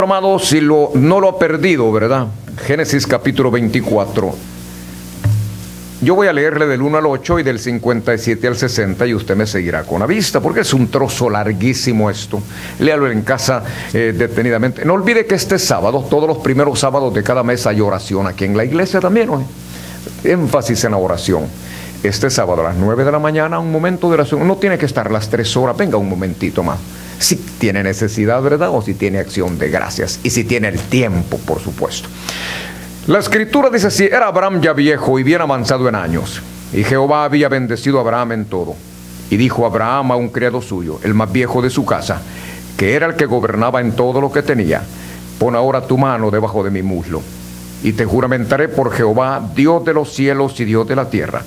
Amado, si lo, no lo ha perdido, ¿verdad? Génesis capítulo 24. Yo voy a leerle del 1 al 8 y del 57 al 60 y usted me seguirá con la vista, porque es un trozo larguísimo esto. Léalo en casa eh, detenidamente. No olvide que este sábado, todos los primeros sábados de cada mes hay oración aquí en la iglesia también, hoy. Énfasis en la oración. Este sábado a las 9 de la mañana, un momento de oración. No tiene que estar las 3 horas, venga un momentito más si tiene necesidad, ¿verdad? O si tiene acción de gracias y si tiene el tiempo, por supuesto. La escritura dice así, era Abraham ya viejo y bien avanzado en años, y Jehová había bendecido a Abraham en todo. Y dijo Abraham a un criado suyo, el más viejo de su casa, que era el que gobernaba en todo lo que tenía, pon ahora tu mano debajo de mi muslo, y te juramentaré por Jehová, Dios de los cielos y Dios de la tierra,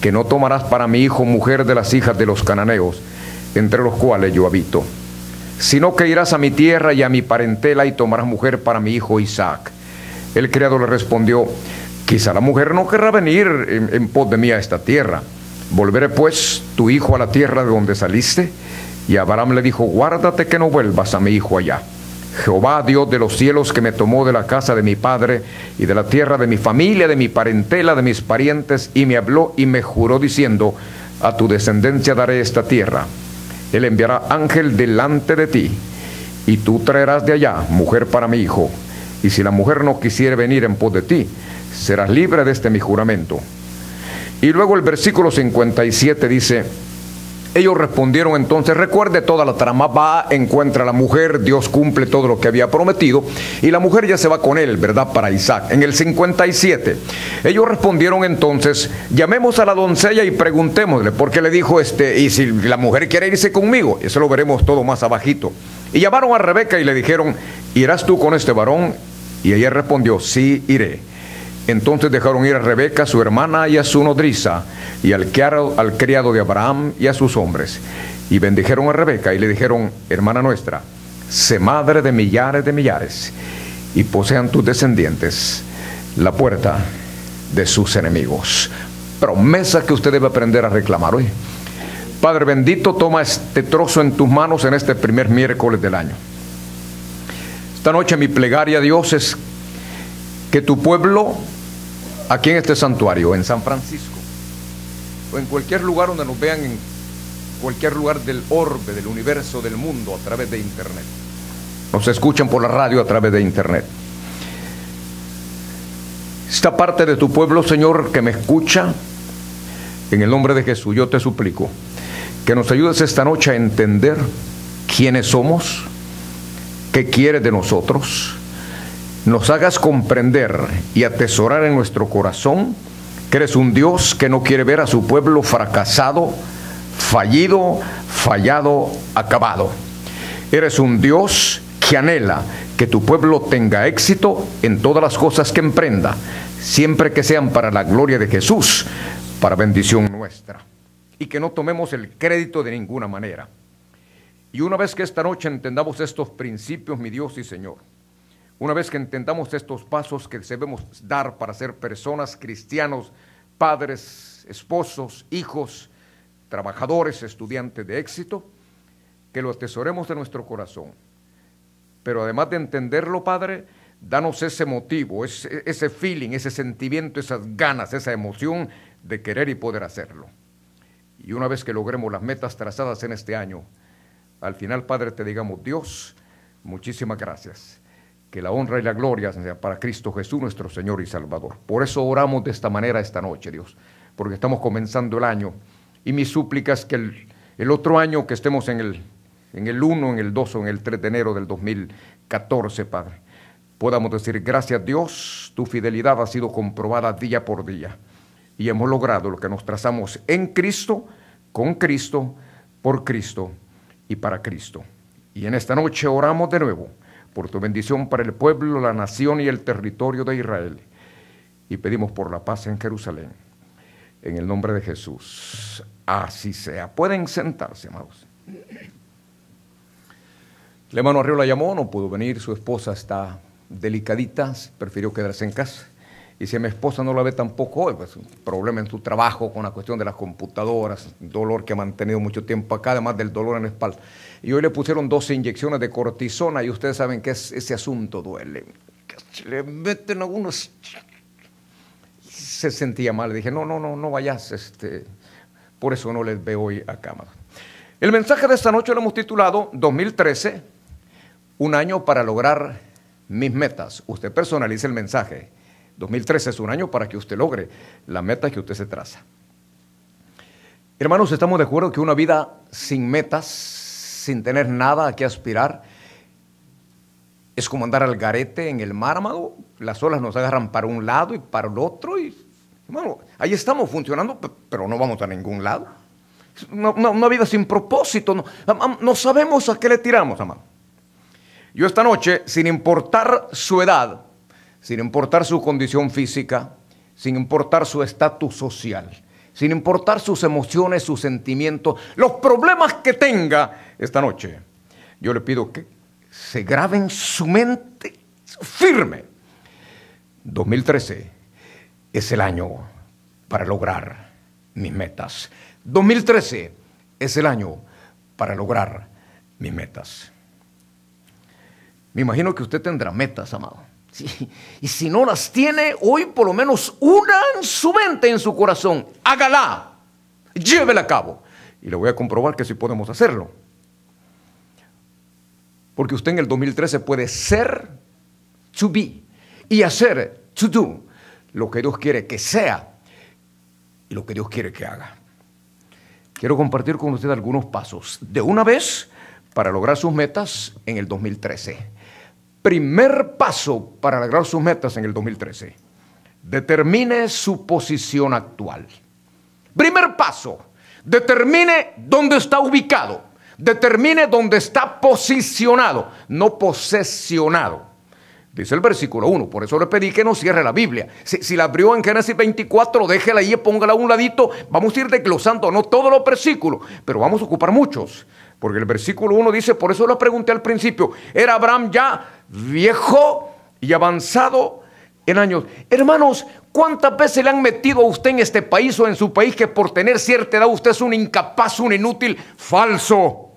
que no tomarás para mi hijo mujer de las hijas de los cananeos, entre los cuales yo habito sino que irás a mi tierra y a mi parentela y tomarás mujer para mi hijo Isaac. El criado le respondió, quizá la mujer no querrá venir en, pos de mí a esta tierra. Volveré pues tu hijo a la tierra de donde saliste. Y Abraham le dijo, guárdate que no vuelvas a mi hijo allá. Jehová Dios de los cielos que me tomó de la casa de mi padre y de la tierra de mi familia, de mi parentela, de mis parientes, y me habló y me juró diciendo, a tu descendencia daré esta tierra. Él enviará ángel delante de ti, y tú traerás de allá mujer para mi hijo. Y si la mujer no quisiere venir en pos de ti, serás libre de este mi juramento. Y luego el versículo 57 dice, ellos respondieron entonces, recuerde toda la trama, va, encuentra a la mujer, Dios cumple todo lo que había prometido y la mujer ya se va con él, ¿verdad? Para Isaac. En el 57, ellos respondieron entonces, llamemos a la doncella y preguntémosle, porque le dijo este, y si la mujer quiere irse conmigo, eso lo veremos todo más abajito. Y llamaron a Rebeca y le dijeron, ¿irás tú con este varón? Y ella respondió, sí, iré. Entonces dejaron ir a Rebeca, su hermana, y a su nodriza, y al, al criado de Abraham y a sus hombres. Y bendijeron a Rebeca y le dijeron, hermana nuestra, sé madre de millares de millares, y posean tus descendientes la puerta de sus enemigos. Promesa que usted debe aprender a reclamar hoy. Padre bendito, toma este trozo en tus manos en este primer miércoles del año. Esta noche mi plegaria, a Dios, es que tu pueblo aquí en este santuario, en San Francisco, o en cualquier lugar donde nos vean, en cualquier lugar del orbe, del universo, del mundo, a través de Internet. Nos escuchan por la radio a través de Internet. Esta parte de tu pueblo, Señor, que me escucha, en el nombre de Jesús, yo te suplico que nos ayudes esta noche a entender quiénes somos, qué quiere de nosotros nos hagas comprender y atesorar en nuestro corazón que eres un Dios que no quiere ver a su pueblo fracasado, fallido, fallado, acabado. Eres un Dios que anhela que tu pueblo tenga éxito en todas las cosas que emprenda, siempre que sean para la gloria de Jesús, para bendición nuestra, y que no tomemos el crédito de ninguna manera. Y una vez que esta noche entendamos estos principios, mi Dios y Señor, una vez que entendamos estos pasos que debemos dar para ser personas cristianos, padres, esposos, hijos, trabajadores, estudiantes de éxito, que lo atesoremos de nuestro corazón. Pero además de entenderlo, Padre, danos ese motivo, ese, ese feeling, ese sentimiento, esas ganas, esa emoción de querer y poder hacerlo. Y una vez que logremos las metas trazadas en este año, al final, Padre, te digamos, Dios, muchísimas gracias que la honra y la gloria sea para Cristo Jesús, nuestro Señor y Salvador. Por eso oramos de esta manera esta noche, Dios, porque estamos comenzando el año. Y mi súplica es que el, otro año que estemos en el, en el 1, en el 2 o en el 3 de enero del 2014, Padre, podamos decir, gracias Dios, tu fidelidad ha sido comprobada día por día. Y hemos logrado lo que nos trazamos en Cristo, con Cristo, por Cristo y para Cristo. Y en esta noche oramos de nuevo por tu bendición para el pueblo, la nación y el territorio de Israel. Y pedimos por la paz en Jerusalén. En el nombre de Jesús. Así sea. Pueden sentarse, amados. El hermano la llamó, no pudo venir, su esposa está delicadita, prefirió quedarse en casa. Y si mi esposa no la ve tampoco eh, pues un problema en su trabajo con la cuestión de las computadoras, dolor que ha mantenido mucho tiempo acá, además del dolor en la espalda y hoy le pusieron 12 inyecciones de cortisona y ustedes saben que es, ese asunto duele. Le meten algunos... Se sentía mal, dije, no, no, no, no vayas, este, por eso no les veo hoy a cámara. El mensaje de esta noche lo hemos titulado 2013, un año para lograr mis metas. Usted personalice el mensaje. 2013 es un año para que usted logre la meta que usted se traza. Hermanos, estamos de acuerdo que una vida sin metas sin tener nada a qué aspirar. Es como andar al garete en el mármago, las olas nos agarran para un lado y para el otro, y bueno, ahí estamos funcionando, pero no vamos a ningún lado. Una, vida sin propósito, no, no sabemos a qué le tiramos, amado. Yo esta noche, sin importar su edad, sin importar su condición física, sin importar su estatus social, sin importar sus emociones, sus sentimientos, los problemas que tenga esta noche. Yo le pido que se grabe en su mente firme. 2013 es el año para lograr mis metas. 2013 es el año para lograr mis metas. Me imagino que usted tendrá metas, amado. Y si no las tiene, hoy por lo menos una en su mente, en su corazón. Hágala. Llévela a cabo. Y le voy a comprobar que sí podemos hacerlo. Porque usted en el 2013 puede ser to be y hacer to do lo que Dios quiere que sea y lo que Dios quiere que haga. Quiero compartir con usted algunos pasos de una vez para lograr sus metas en el 2013 primer paso para lograr sus metas en el 2013. Determine su posición actual. Primer paso, determine dónde está ubicado, determine dónde está posicionado, no posesionado. Dice el versículo 1, por eso le pedí que no cierre la Biblia. Si, la abrió en Génesis 24, déjela ahí, y póngala a un ladito. Vamos a ir desglosando, no todos los versículos, pero vamos a ocupar muchos. Porque el versículo 1 dice, por eso lo pregunté al principio, ¿era Abraham ya viejo y avanzado en años. Hermanos, ¿cuántas veces le han metido a usted en este país o en su país que por tener cierta edad usted es un incapaz, un inútil, falso?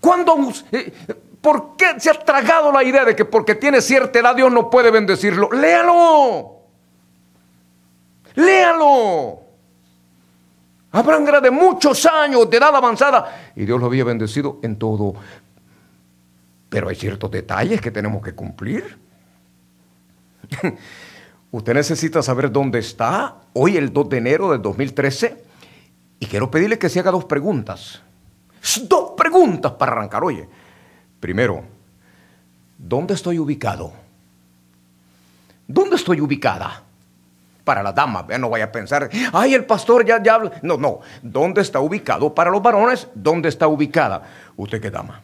¿Cuándo, eh, ¿Por qué se ha tragado la idea de que porque tiene cierta edad Dios no puede bendecirlo? Léalo. Léalo. Abraham era de muchos años, de edad avanzada, y Dios lo había bendecido en todo pero hay ciertos detalles que tenemos que cumplir. Usted necesita saber dónde está hoy el 2 de enero del 2013 y quiero pedirle que se haga dos preguntas. Dos preguntas para arrancar, oye. Primero, ¿dónde estoy ubicado? ¿Dónde estoy ubicada? Para la dama, no vaya a pensar, ay, el pastor ya, ya habla. No, no, ¿dónde está ubicado? Para los varones, ¿dónde está ubicada? ¿Usted qué dama?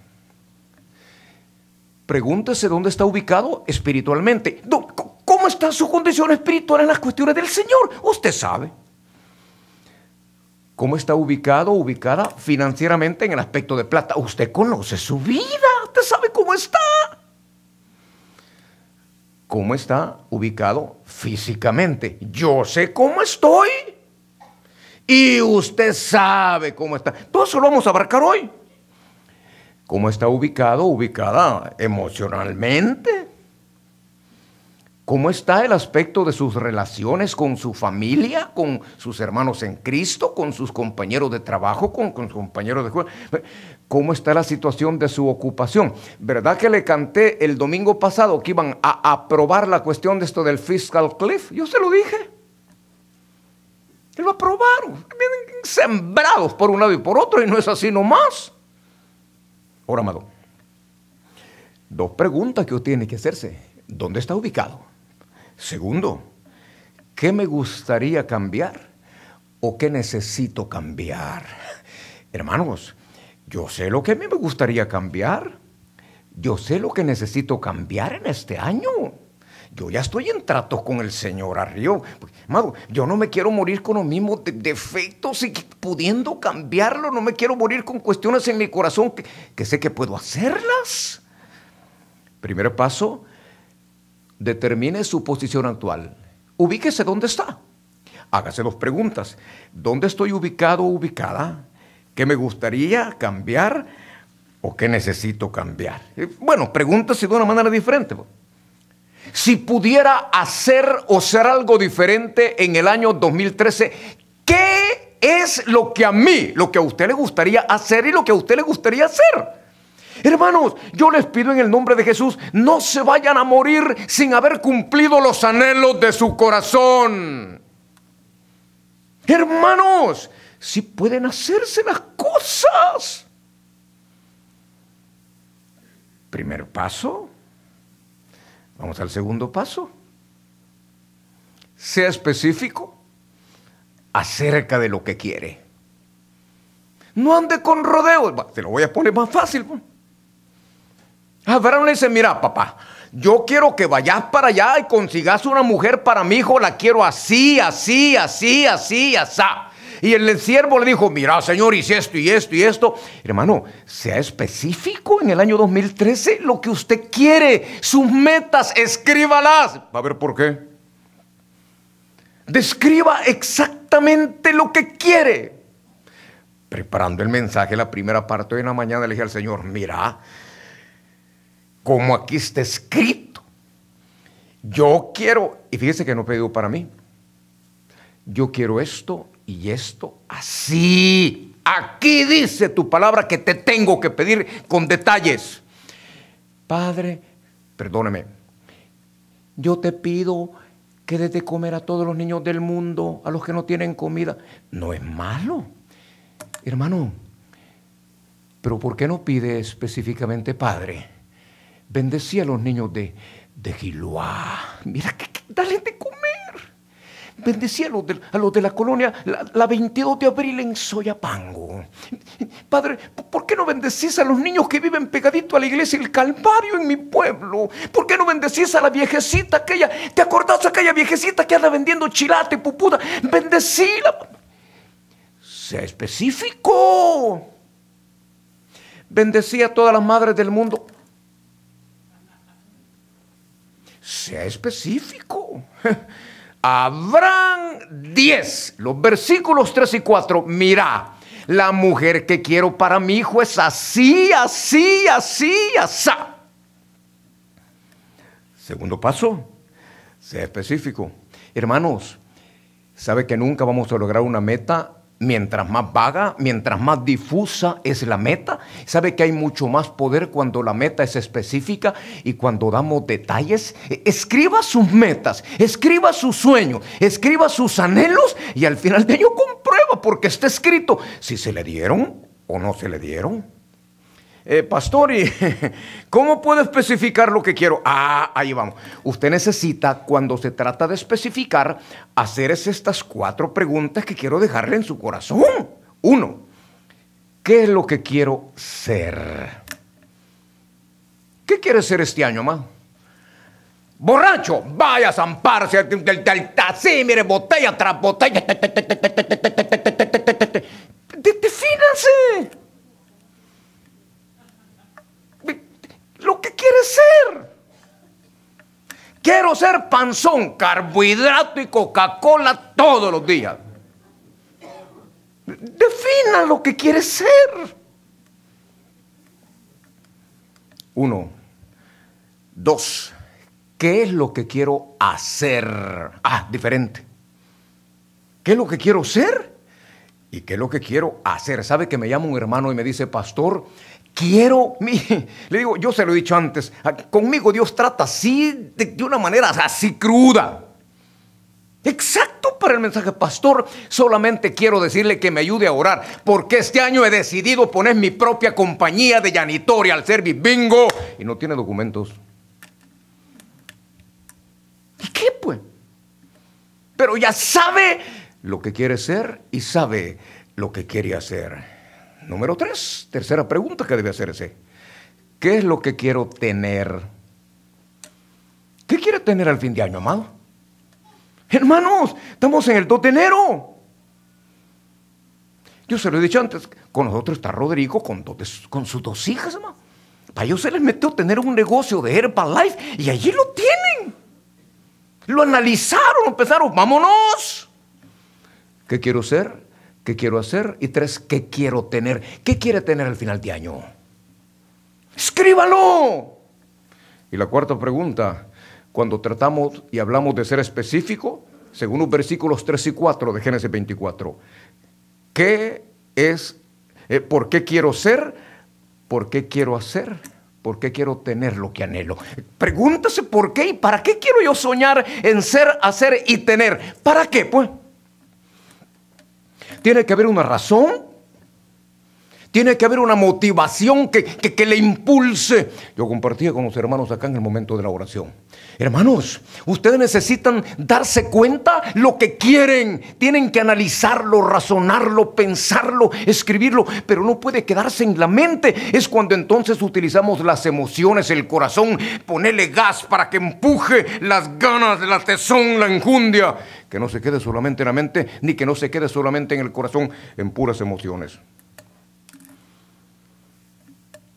pregúntese dónde está ubicado espiritualmente. ¿Cómo está su condición espiritual en las cuestiones del Señor? Usted sabe. ¿Cómo está ubicado ubicada financieramente en el aspecto de plata? Usted conoce su vida, usted sabe cómo está. ¿Cómo está ubicado físicamente? Yo sé cómo estoy. Y usted sabe cómo está. Todo eso lo vamos a abarcar hoy cómo está ubicado, ubicada emocionalmente, cómo está el aspecto de sus relaciones con su familia, con sus hermanos en Cristo, con sus compañeros de trabajo, con, sus compañeros de juego cómo está la situación de su ocupación. ¿Verdad que le canté el domingo pasado que iban a aprobar la cuestión de esto del fiscal cliff? Yo se lo dije. Y lo aprobaron. Vienen sembrados por un lado y por otro y no es así nomás. Ahora, amado, dos preguntas que tiene que hacerse. ¿Dónde está ubicado? Segundo, ¿qué me gustaría cambiar o qué necesito cambiar? Hermanos, yo sé lo que a mí me gustaría cambiar. Yo sé lo que necesito cambiar en este año yo ya estoy en tratos con el Señor Arrión. Amado, yo no me quiero morir con los mismos defectos y pudiendo cambiarlo, no me quiero morir con cuestiones en mi corazón que, sé que puedo hacerlas. Primer paso, determine su posición actual. Ubíquese dónde está. Hágase dos preguntas. ¿Dónde estoy ubicado o ubicada? ¿Qué me gustaría cambiar o qué necesito cambiar? Eh, bueno, pregúntese de una manera diferente. Si pudiera hacer o ser algo diferente en el año 2013, ¿qué es lo que a mí, lo que a usted le gustaría hacer y lo que a usted le gustaría hacer? Hermanos, yo les pido en el nombre de Jesús, no se vayan a morir sin haber cumplido los anhelos de su corazón. Hermanos, si pueden hacerse las cosas. Primer paso, Vamos al segundo paso. Sea específico acerca de lo que quiere. No ande con rodeos. Te lo voy a poner más fácil. Pues. Abraham le dice, mira, papá, yo quiero que vayas para allá y consigas una mujer para mi hijo, la quiero así, así, así, así, así. Y el siervo le dijo, mira Señor, hice esto y esto y esto. Hermano, sea específico en el año 2013 lo que usted quiere, sus metas, escríbalas. A ver por qué. Describa exactamente lo que quiere. Preparando el mensaje, la primera parte de la mañana le dije al Señor, mira, como aquí está escrito, yo quiero, y fíjese que no pidió para mí, yo quiero esto y esto así. Aquí dice tu palabra que te tengo que pedir con detalles. Padre, perdóneme, yo te pido que des de comer a todos los niños del mundo, a los que no tienen comida. No es malo. Hermano, pero ¿por qué no pide específicamente, Padre? Bendecía a los niños de, de Giloá. Mira, dale de comer Bendecí a los de, la colonia la, 22 de abril en Soyapango. Padre, ¿por qué no bendecís a los niños que viven pegadito a la iglesia y El Calvario en mi pueblo? ¿Por qué no bendecís a la viejecita aquella? ¿Te acordás aquella viejecita que anda vendiendo chilate, pupuda? Bendecíla. ¡Sea específico! Bendecí a todas las madres del mundo. Sea específico. Abraham 10, los versículos 3 y 4, mira, la mujer que quiero para mi hijo es así, así, así, así. Segundo paso, sea específico. Hermanos, ¿sabe que nunca vamos a lograr una meta Mientras más vaga, mientras más difusa es la meta, sabe que hay mucho más poder cuando la meta es específica y cuando damos detalles. E, escriba sus metas, escriba sus sueños, escriba sus anhelos y al final de ello comprueba porque está escrito si se le dieron o no se le dieron eh, pastor, ¿y cómo puedo especificar lo que quiero? Ah, ahí vamos. Usted necesita, cuando se trata de especificar, hacer estas cuatro preguntas que quiero dejarle en su corazón. Uno, ¿qué es lo que quiero ser? ¿Qué quiere ser este año, más? Borracho, vaya a zamparse, sí, mire, botella tras botella. Defínanse. ser. Quiero ser panzón, carbohidrato y Coca-Cola todos los días. Defina lo que quieres ser. Uno. Dos. ¿Qué es lo que quiero hacer? Ah, diferente. ¿Qué es lo que quiero ser? ¿Y qué es lo que quiero hacer? ¿Sabe que me llama un hermano y me dice, pastor, Quiero, le digo, yo se lo he dicho antes, conmigo Dios trata así, de, una manera así cruda. Exacto para el mensaje, pastor. Solamente quiero decirle que me ayude a orar, porque este año he decidido poner mi propia compañía de llanitoria al servicio bingo y no tiene documentos. ¿Y qué pues? Pero ya sabe lo que quiere ser y sabe lo que quiere hacer. Número tres, tercera pregunta que debe hacerse. ¿Qué es lo que quiero tener? ¿Qué quiere tener al fin de año, amado? Hermanos, estamos en el 2 de enero. Yo se lo he dicho antes, con nosotros está Rodrigo con, sus dos hijas, amado. Para ellos se les metió tener un negocio de Herbalife y allí lo tienen. Lo analizaron, empezaron, vámonos. ¿Qué quiero ser? ¿Qué quiero hacer? Y tres, ¿qué quiero tener? ¿Qué quiere tener al final de año? ¡Escríbalo! Y la cuarta pregunta, cuando tratamos y hablamos de ser específico, según los versículos 3 y 4 de Génesis 24, ¿qué es? Eh, ¿Por qué quiero ser? ¿Por qué quiero hacer? ¿Por qué quiero tener lo que anhelo? Pregúntase por qué y para qué quiero yo soñar en ser, hacer y tener. ¿Para qué? Pues tiene que haber una razón tiene que haber una motivación que, le impulse. Yo compartía con los hermanos acá en el momento de la oración. Hermanos, ustedes necesitan darse cuenta lo que quieren. Tienen que analizarlo, razonarlo, pensarlo, escribirlo, pero no puede quedarse en la mente. Es cuando entonces utilizamos las emociones, el corazón, ponerle gas para que empuje las ganas, la tesón, la enjundia. Que no se quede solamente en la mente, ni que no se quede solamente en el corazón, en puras emociones.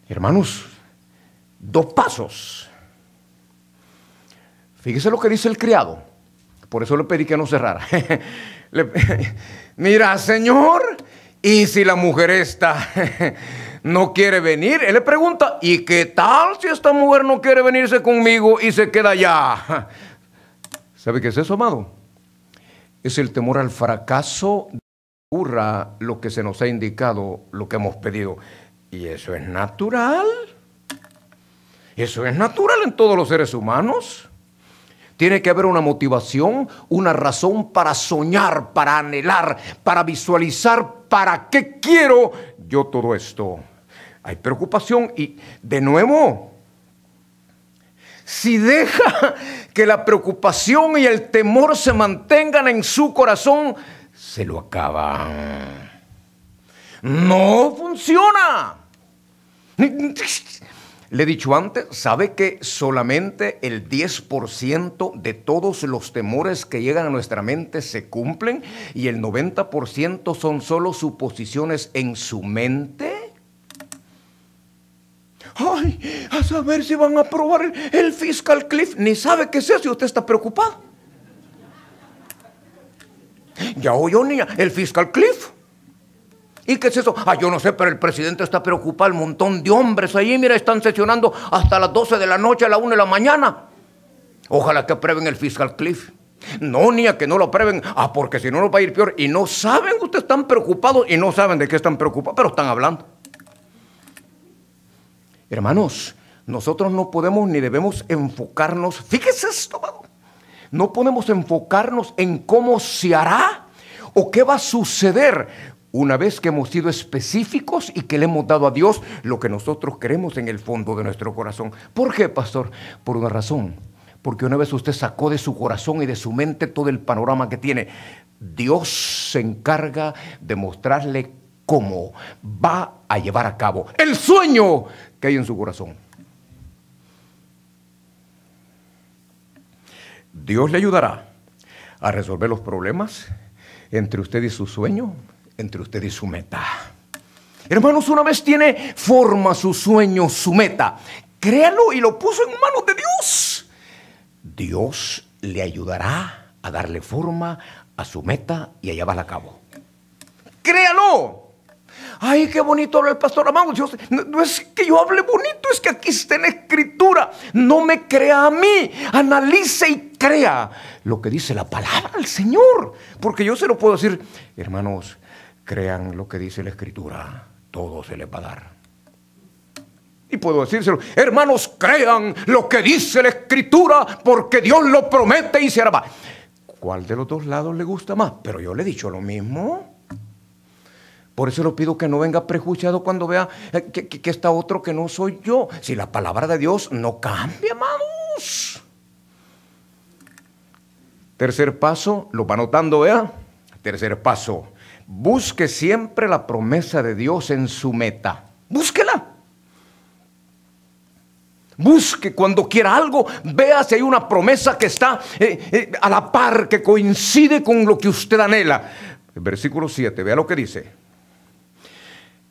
Hermanos, dos pasos. Fíjese lo que dice el criado. Por eso le pedí que no cerrara. Mira, Señor, y si la mujer esta no quiere venir, él le pregunta, ¿y qué tal si esta mujer no quiere venirse conmigo y se queda allá? ¿Sabe qué es eso, amado? Es el temor al fracaso de que ocurra lo que se nos ha indicado, lo que hemos pedido. Y eso es natural. Eso es natural en todos los seres humanos. Tiene que haber una motivación, una razón para soñar, para anhelar, para visualizar, para qué quiero yo todo esto. Hay preocupación y de nuevo, si deja que la preocupación y el temor se mantengan en su corazón, se lo acaban. No funciona. Le he dicho antes, ¿sabe que solamente el 10% de todos los temores que llegan a nuestra mente se cumplen y el 90% son solo suposiciones en su mente? Ay, a saber si van a aprobar el, fiscal Cliff. Ni sabe qué sea si usted está preocupado. Ya oye, niña, el fiscal Cliff. ¿Y qué es eso? Ah, yo no sé, pero el presidente está preocupado, un montón de hombres ahí, mira, están sesionando hasta las 12 de la noche, a la 1 de la mañana. Ojalá que aprueben el fiscal Cliff. No, ni a que no lo aprueben. Ah, porque si no nos va a ir peor. Y no saben, ustedes están preocupados y no saben de qué están preocupados, pero están hablando. Hermanos, nosotros no podemos ni debemos enfocarnos, fíjese esto, no podemos enfocarnos en cómo se hará o qué va a suceder una vez que hemos sido específicos y que le hemos dado a Dios lo que nosotros queremos en el fondo de nuestro corazón. ¿Por qué, pastor? Por una razón. Porque una vez usted sacó de su corazón y de su mente todo el panorama que tiene, Dios se encarga de mostrarle cómo va a llevar a cabo el sueño que hay en su corazón. Dios le ayudará a resolver los problemas entre usted y su sueño, entre usted y su meta. Hermanos, una vez tiene forma su sueño, su meta, créalo y lo puso en manos de Dios. Dios le ayudará a darle forma a su meta y allá va a cabo. Créalo. Ay, qué bonito habla el pastor amado. no, no, es que yo hable bonito, es que aquí está en escritura. No me crea a mí. Analice y crea lo que dice la palabra del Señor. Porque yo se lo puedo decir, hermanos, crean lo que dice la Escritura, todo se les va a dar. Y puedo decírselo, hermanos, crean lo que dice la Escritura, porque Dios lo promete y se hará. ¿Cuál de los dos lados le gusta más? Pero yo le he dicho lo mismo. Por eso le pido que no venga prejuiciado cuando vea eh, que, está otro que no soy yo. Si la palabra de Dios no cambia, amados. Tercer paso, lo va notando, vea. Tercer paso, Busque siempre la promesa de Dios en su meta. Búsquela. Busque cuando quiera algo, vea si hay una promesa que está eh, eh, a la par, que coincide con lo que usted anhela. versículo 7, vea lo que dice.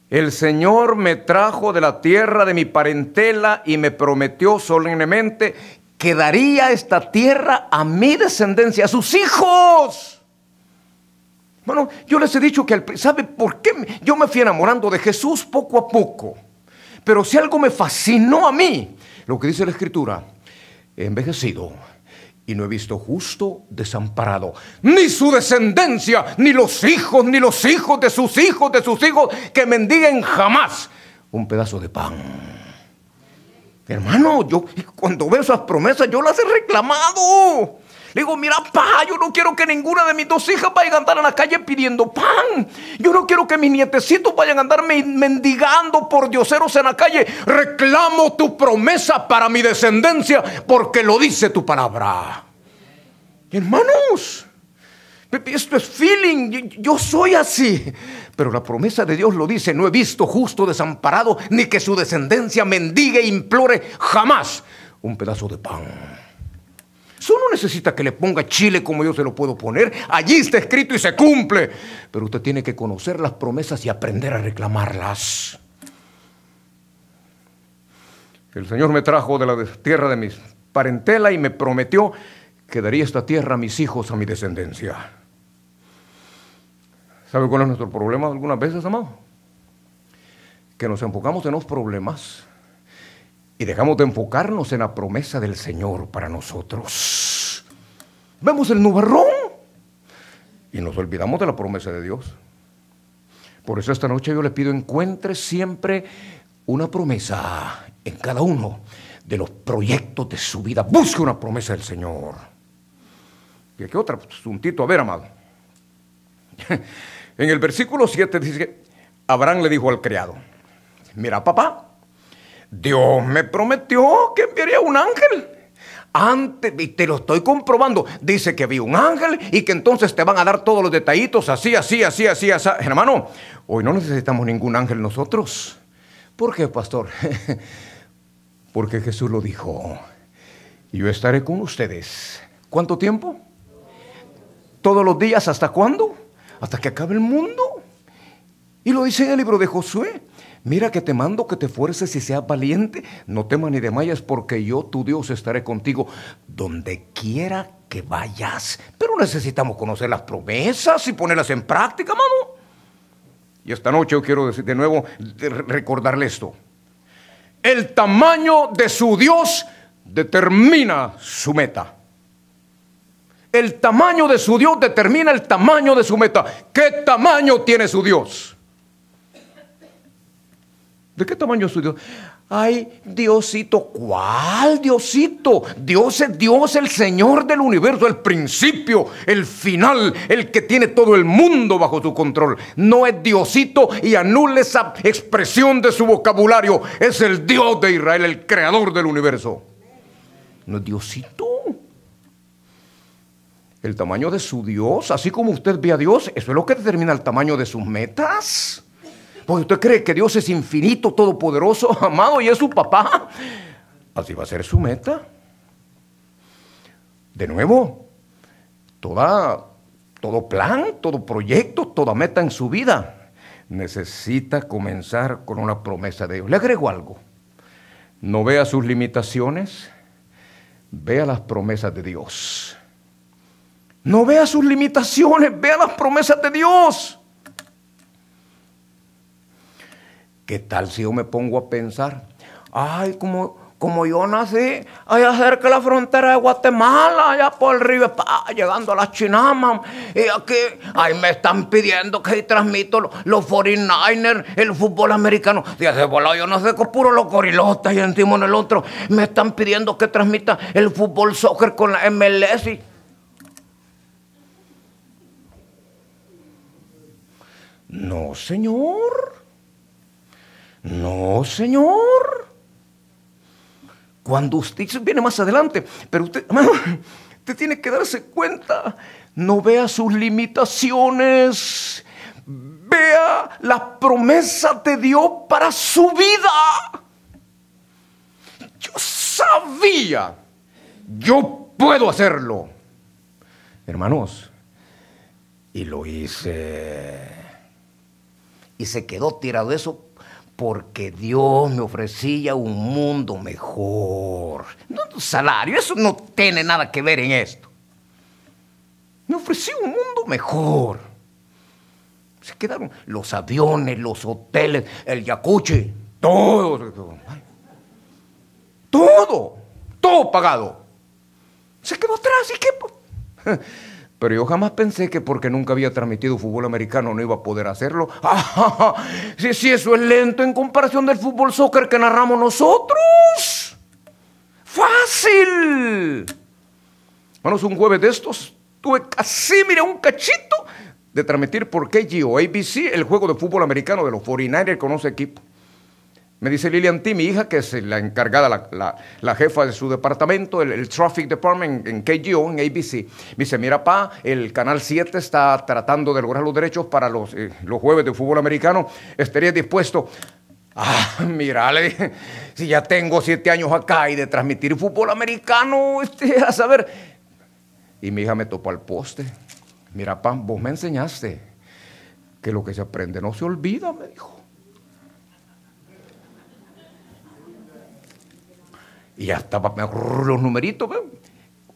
El Señor me trajo de la tierra de mi parentela y me prometió solemnemente que daría esta tierra a mi descendencia, a sus hijos. Bueno, yo les he dicho que, ¿sabe por qué? Yo me fui enamorando de Jesús poco a poco. Pero si algo me fascinó a mí, lo que dice la Escritura, he envejecido y no he visto justo desamparado, ni su descendencia, ni los hijos, ni los hijos de sus hijos, de sus hijos, que mendiguen jamás un pedazo de pan. Hermano, yo cuando veo esas promesas, yo las he reclamado. Le digo, mira, pa, yo no quiero que ninguna de mis dos hijas vaya a andar a la calle pidiendo pan. Yo no quiero que mis nietecitos vayan a andar mendigando por dioseros en la calle. Reclamo tu promesa para mi descendencia porque lo dice tu palabra. Hermanos, esto es feeling, yo soy así. Pero la promesa de Dios lo dice, no he visto justo desamparado, ni que su descendencia mendigue e implore jamás un pedazo de pan. Usted no necesita que le ponga chile como yo se lo puedo poner. Allí está escrito y se cumple. Pero usted tiene que conocer las promesas y aprender a reclamarlas. El Señor me trajo de la tierra de mis parentela y me prometió que daría esta tierra a mis hijos, a mi descendencia. ¿Sabe cuál es nuestro problema algunas veces, amado? Que nos enfocamos en los problemas y dejamos de enfocarnos en la promesa del Señor para nosotros. Vemos el nubarrón y nos olvidamos de la promesa de Dios. Por eso esta noche yo le pido encuentre siempre una promesa en cada uno de los proyectos de su vida. Busque una promesa del Señor. Y aquí otro asunto, pues, a ver, amado. En el versículo 7 dice, Abraham le dijo al criado, mira papá, Dios me prometió que enviaría un ángel antes, y te lo estoy comprobando, dice que vi un ángel y que entonces te van a dar todos los detallitos, así, así, así, así, así. Hermano, hoy no necesitamos ningún ángel nosotros. ¿Por qué, pastor? Porque Jesús lo dijo. Yo estaré con ustedes. ¿Cuánto tiempo? Todos los días, ¿hasta cuándo? Hasta que acabe el mundo. Y lo dice en el libro de Josué. Mira que te mando que te fuerces y seas valiente, no temas ni demayas porque yo, tu Dios, estaré contigo donde quiera que vayas. Pero necesitamos conocer las promesas y ponerlas en práctica, mano. Y esta noche yo quiero decir de nuevo, recordarle esto. El tamaño de su Dios determina su meta. El tamaño de su Dios determina el tamaño de su meta. ¿Qué tamaño tiene su Dios? ¿De qué tamaño es su Dios? Ay, Diosito, ¿cuál Diosito? Dios es Dios, el Señor del universo, el principio, el final, el que tiene todo el mundo bajo su control. No es Diosito y anule esa expresión de su vocabulario. Es el Dios de Israel, el creador del universo. No es Diosito. El tamaño de su Dios, así como usted ve a Dios, eso es lo que determina el tamaño de sus metas. Pues usted cree que Dios es infinito, todopoderoso, amado y es su papá. Así va a ser su meta. De nuevo, toda, todo plan, todo proyecto, toda meta en su vida necesita comenzar con una promesa de Dios. Le agrego algo. No vea sus limitaciones, vea las promesas de Dios. No vea sus limitaciones, vea las promesas de Dios. ¿Qué tal si yo me pongo a pensar? Ay, como, yo nací allá cerca de la frontera de Guatemala, allá por el río llegando a las Chinamas, y aquí, ¡ay, me están pidiendo que transmito los, 49ers, el fútbol americano. Y ese bolado yo no sé con puro los gorilotas y encima en el otro, me están pidiendo que transmita el fútbol soccer con la MLS. Y... No, señor. No, señor. Cuando usted viene más adelante, pero usted, usted tiene que darse cuenta. No vea sus limitaciones. Vea la promesa que dio para su vida. Yo sabía. Yo puedo hacerlo. Hermanos, y lo hice. Y se quedó tirado de eso porque Dios me ofrecía un mundo mejor. No salario, eso no tiene nada que ver en esto. Me ofrecía un mundo mejor. Se quedaron los aviones, los hoteles, el yacuche, todo. Todo, todo pagado. Se quedó atrás y qué. Pero yo jamás pensé que porque nunca había transmitido fútbol americano no iba a poder hacerlo. Sí, ah, sí, eso es lento en comparación del fútbol soccer que narramos nosotros. Fácil. Bueno, un jueves de estos. Tuve casi, mira, un cachito de transmitir por KGO ABC el juego de fútbol americano de los 49ers con ese equipos. Me dice Lilian T, mi hija, que es la encargada, la, jefa de su departamento, el, Traffic Department en, KGO, en ABC. Me dice, mira, pa, el Canal 7 está tratando de lograr los derechos para los, eh, los jueves de fútbol americano. ¿Estaría dispuesto? Ah, mira, le si ya tengo siete años acá y de transmitir fútbol americano, este, a saber. Y mi hija me topó al poste. Mira, pa, vos me enseñaste que lo que se aprende no se olvida, me dijo. Y ya estaba los numeritos,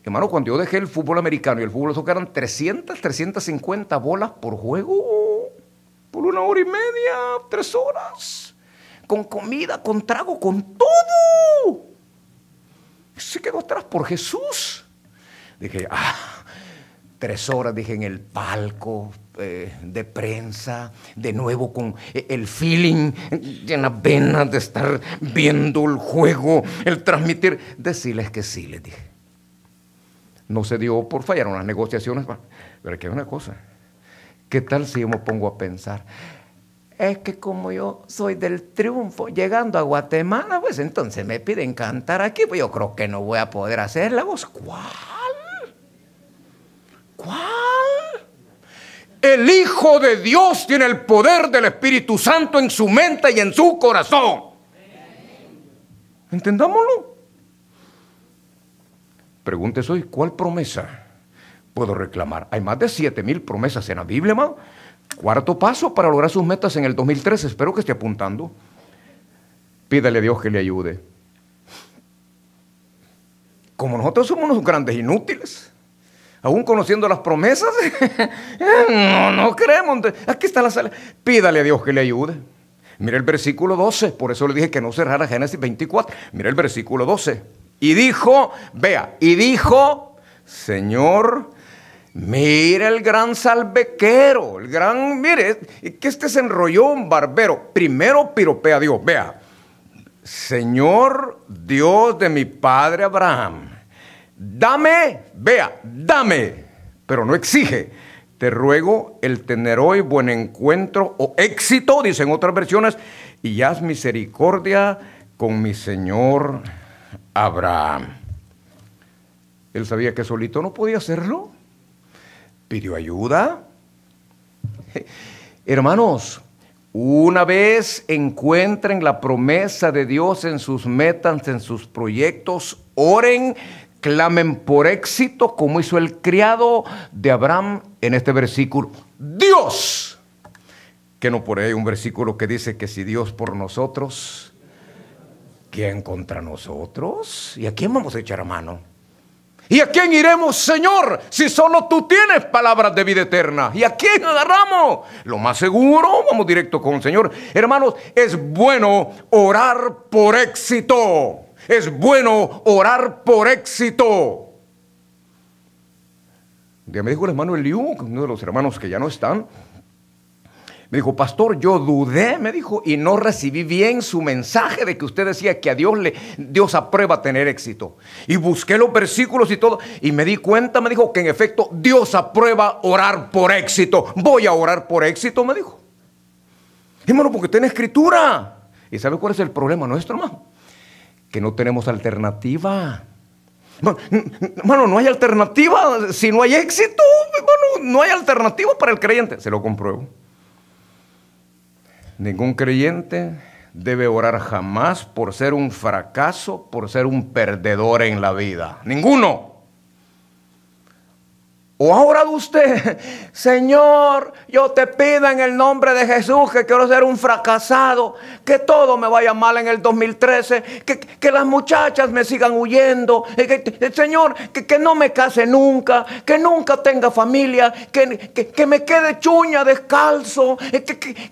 Hermano, cuando yo dejé el fútbol americano y el fútbol soccer eran 300, 350 bolas por juego, por una hora y media, tres horas, con comida, con trago, con todo. Se quedó atrás por Jesús. Dije, ah, tres horas, dije, en el palco eh, de prensa, de nuevo con eh, el feeling llena venas de estar viendo el juego, el transmitir. Decirles que sí, les dije. No se dio por fallaron las negociaciones. Pero que hay una cosa. ¿Qué tal si yo me pongo a pensar? Es que como yo soy del triunfo, llegando a Guatemala, pues entonces me piden cantar aquí, pues yo creo que no voy a poder hacer la voz. ¿Cuál? El Hijo de Dios tiene el poder del Espíritu Santo en su mente y en su corazón. ¿Entendámoslo? Pregúntese hoy, ¿cuál promesa puedo reclamar? Hay más de 7.000 promesas en la Biblia, Cuarto paso para lograr sus metas en el 2013. Espero que esté apuntando. Pídale a Dios que le ayude. Como nosotros somos unos grandes inútiles aún conociendo las promesas, no, no creemos. Aquí está la sala. Pídale a Dios que le ayude. Mira el versículo 12, por eso le dije que no cerrara Génesis 24. Mira el versículo 12. Y dijo, vea, y dijo, Señor, mira el gran salvequero, el gran, mire, que este se enrolló un barbero. Primero piropea a Dios, vea, Señor Dios de mi padre Abraham Dame, vea, dame, pero no exige. Te ruego el tener hoy buen encuentro o éxito, dicen otras versiones, y haz misericordia con mi Señor Abraham. Él sabía que solito no podía hacerlo. Pidió ayuda. Hermanos, una vez encuentren la promesa de Dios en sus metas, en sus proyectos, oren, clamen por éxito como hizo el criado de Abraham en este versículo. Dios, que no por ahí un versículo que dice que si Dios por nosotros, ¿quién contra nosotros? ¿Y a quién vamos a echar a mano? ¿Y a quién iremos, Señor, si solo tú tienes palabras de vida eterna? ¿Y a quién agarramos? Lo más seguro, vamos directo con el Señor. Hermanos, es bueno orar por éxito es bueno orar por éxito. Ya me dijo el hermano Eliú, uno de los hermanos que ya no están, me dijo, pastor, yo dudé, me dijo, y no recibí bien su mensaje de que usted decía que a Dios le Dios aprueba tener éxito. Y busqué los versículos y todo, y me di cuenta, me dijo, que en efecto Dios aprueba orar por éxito. Voy a orar por éxito, me dijo. Hermano, porque está en escritura. ¿Y sabe cuál es el problema nuestro, hermano? que no tenemos alternativa. Bueno, no hay alternativa. Si no hay éxito, bueno, no hay alternativa para el creyente. Se lo compruebo. Ningún creyente debe orar jamás por ser un fracaso, por ser un perdedor en la vida. Ninguno. ¿O ahora de usted? Señor, yo te pido en el nombre de Jesús que quiero ser un fracasado, que todo me vaya mal en el 2013, que, las muchachas me sigan huyendo, Señor, que, no me case nunca, que nunca tenga familia, que, que me quede chuña descalzo,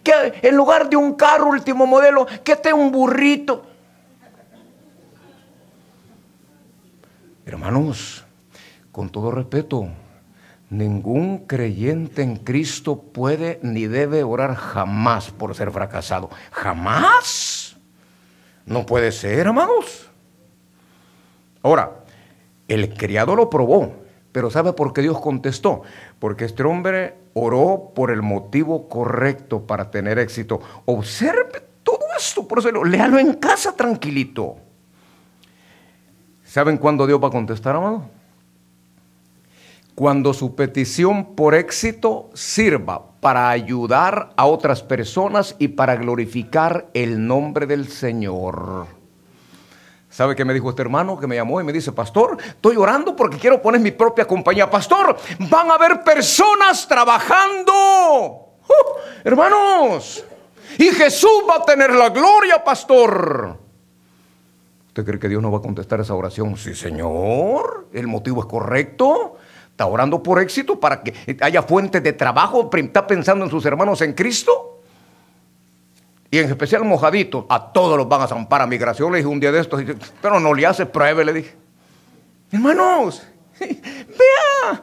que, en lugar de un carro último modelo, que esté un burrito. Hermanos, con todo respeto, Ningún creyente en Cristo puede ni debe orar jamás por ser fracasado. Jamás. No puede ser, amados. Ahora, el criado lo probó, pero ¿sabe por qué Dios contestó? Porque este hombre oró por el motivo correcto para tener éxito. Observe todo esto, por eso léalo en casa tranquilito. ¿Saben cuándo Dios va a contestar, amado? cuando su petición por éxito sirva para ayudar a otras personas y para glorificar el nombre del Señor. ¿Sabe qué me dijo este hermano que me llamó y me dice, pastor, estoy orando porque quiero poner mi propia compañía? Pastor, van a haber personas trabajando. ¡Uh! hermanos, y Jesús va a tener la gloria, pastor. ¿Usted cree que Dios no va a contestar esa oración? Sí, Señor, el motivo es correcto. Está orando por éxito para que haya fuentes de trabajo. Está pensando en sus hermanos en Cristo. Y en especial mojadito, A todos los van a zampar a migración. Le dije un día de estos. Pero no le hace pruebe, le dije. Hermanos, vea.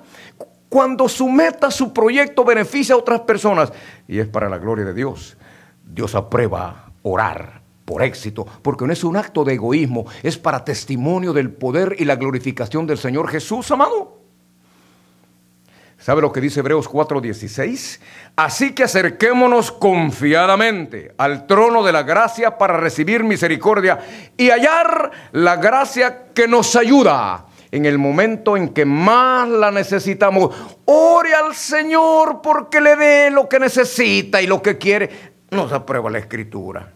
Cuando su meta, su proyecto beneficia a otras personas. Y es para la gloria de Dios. Dios aprueba orar por éxito, porque no es un acto de egoísmo, es para testimonio del poder y la glorificación del Señor Jesús, amado. ¿Sabe lo que dice Hebreos 4:16? Así que acerquémonos confiadamente al trono de la gracia para recibir misericordia y hallar la gracia que nos ayuda en el momento en que más la necesitamos. Ore al Señor porque le dé lo que necesita y lo que quiere. Nos aprueba la escritura.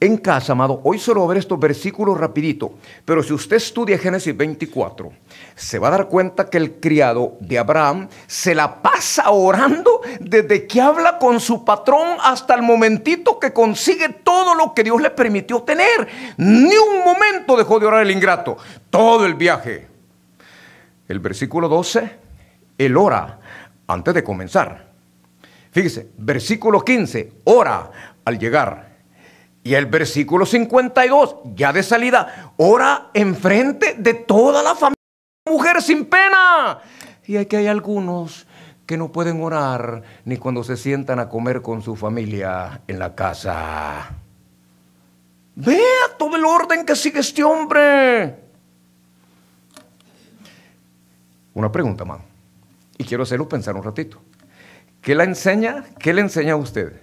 en casa, amado, hoy solo ver estos versículos rapidito, pero si usted estudia Génesis 24, se va a dar cuenta que el criado de Abraham se la pasa orando desde que habla con su patrón hasta el momentito que consigue todo lo que Dios le permitió tener. Ni un momento dejó de orar el ingrato, todo el viaje. El versículo 12, él ora antes de comenzar. Fíjese, versículo 15, ora al llegar. Y el versículo 52, ya de salida, ora enfrente de toda la familia, mujer sin pena. Y aquí hay algunos que no pueden orar ni cuando se sientan a comer con su familia en la casa. Vea todo el orden que sigue este hombre. Una pregunta, man. Y quiero hacerlo pensar un ratito. ¿Qué la enseña? ¿Qué le enseña a usted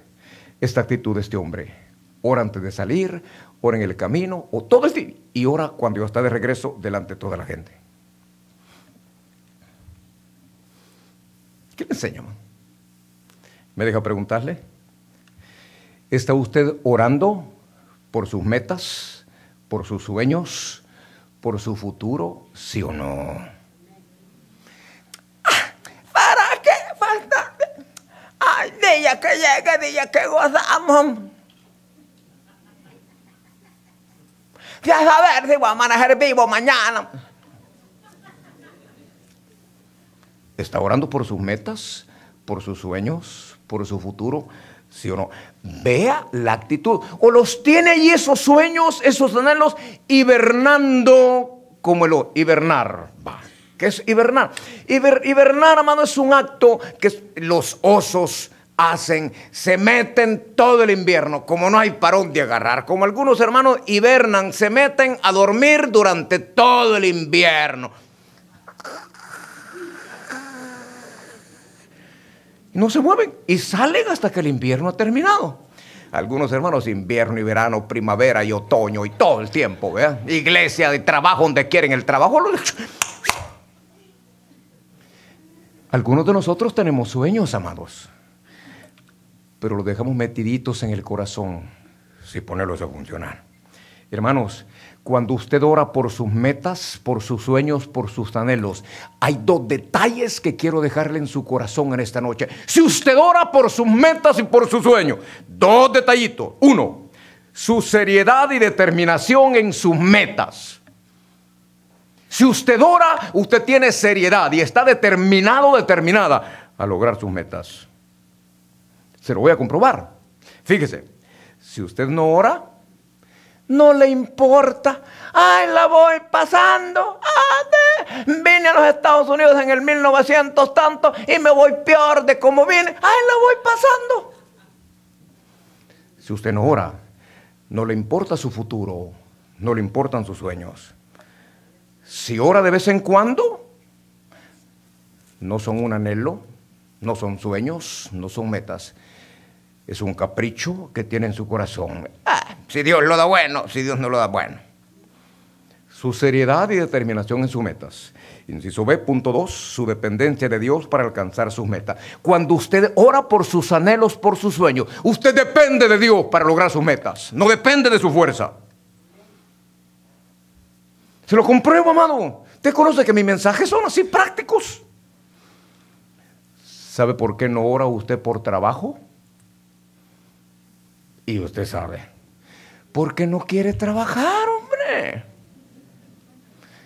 esta actitud de este hombre? ora antes de salir, ora en el camino, o todo el y ora cuando yo está de regreso delante de toda la gente. ¿Qué le enseño? ¿Me deja preguntarle? ¿Está usted orando por sus metas, por sus sueños, por su futuro, sí o no? Ah, ¿Para qué falta? Ay, día que llegue, día que gozamos. a ver si voy a manejar vivo mañana. Está orando por sus metas, por sus sueños, por su futuro. ¿Sí o no? Vea la actitud. O los tiene y esos sueños, esos anhelos, hibernando como el hibernar. Va. ¿Qué es hibernar? hibernar, hermano, es un acto que los osos hacen, se meten todo el invierno, como no hay parón de agarrar, como algunos hermanos hibernan, se meten a dormir durante todo el invierno. Y no se mueven y salen hasta que el invierno ha terminado. Algunos hermanos, invierno y verano, primavera y otoño y todo el tiempo, ¿vea? Iglesia de trabajo donde quieren el trabajo. Algunos de nosotros tenemos sueños, amados pero los dejamos metiditos en el corazón, si ponerlos a funcionar. Hermanos, cuando usted ora por sus metas, por sus sueños, por sus anhelos, hay dos detalles que quiero dejarle en su corazón en esta noche. Si usted ora por sus metas y por sus sueños, dos detallitos. Uno, su seriedad y determinación en sus metas. Si usted ora, usted tiene seriedad y está determinado, determinada a lograr sus metas. Se lo voy a comprobar. Fíjese, si usted no ora, no le importa. Ay, la voy pasando. Vine a los Estados Unidos en el 1900 tanto y me voy peor de como vine. Ay, la voy pasando. Si usted no ora, no le importa su futuro, no le importan sus sueños. Si ora de vez en cuando, no son un anhelo, no son sueños, no son metas, es un capricho que tiene en su corazón. Ah, si Dios lo da bueno, si Dios no lo da bueno. Su seriedad y determinación en sus metas. Inciso B, punto 2, su dependencia de Dios para alcanzar sus metas. Cuando usted ora por sus anhelos, por sus sueños, usted depende de Dios para lograr sus metas. No depende de su fuerza. Se lo compruebo, amado. Usted conoce que mis mensajes son así prácticos. ¿Sabe por qué no ora usted por trabajo? Y usted sabe, porque no quiere trabajar, hombre.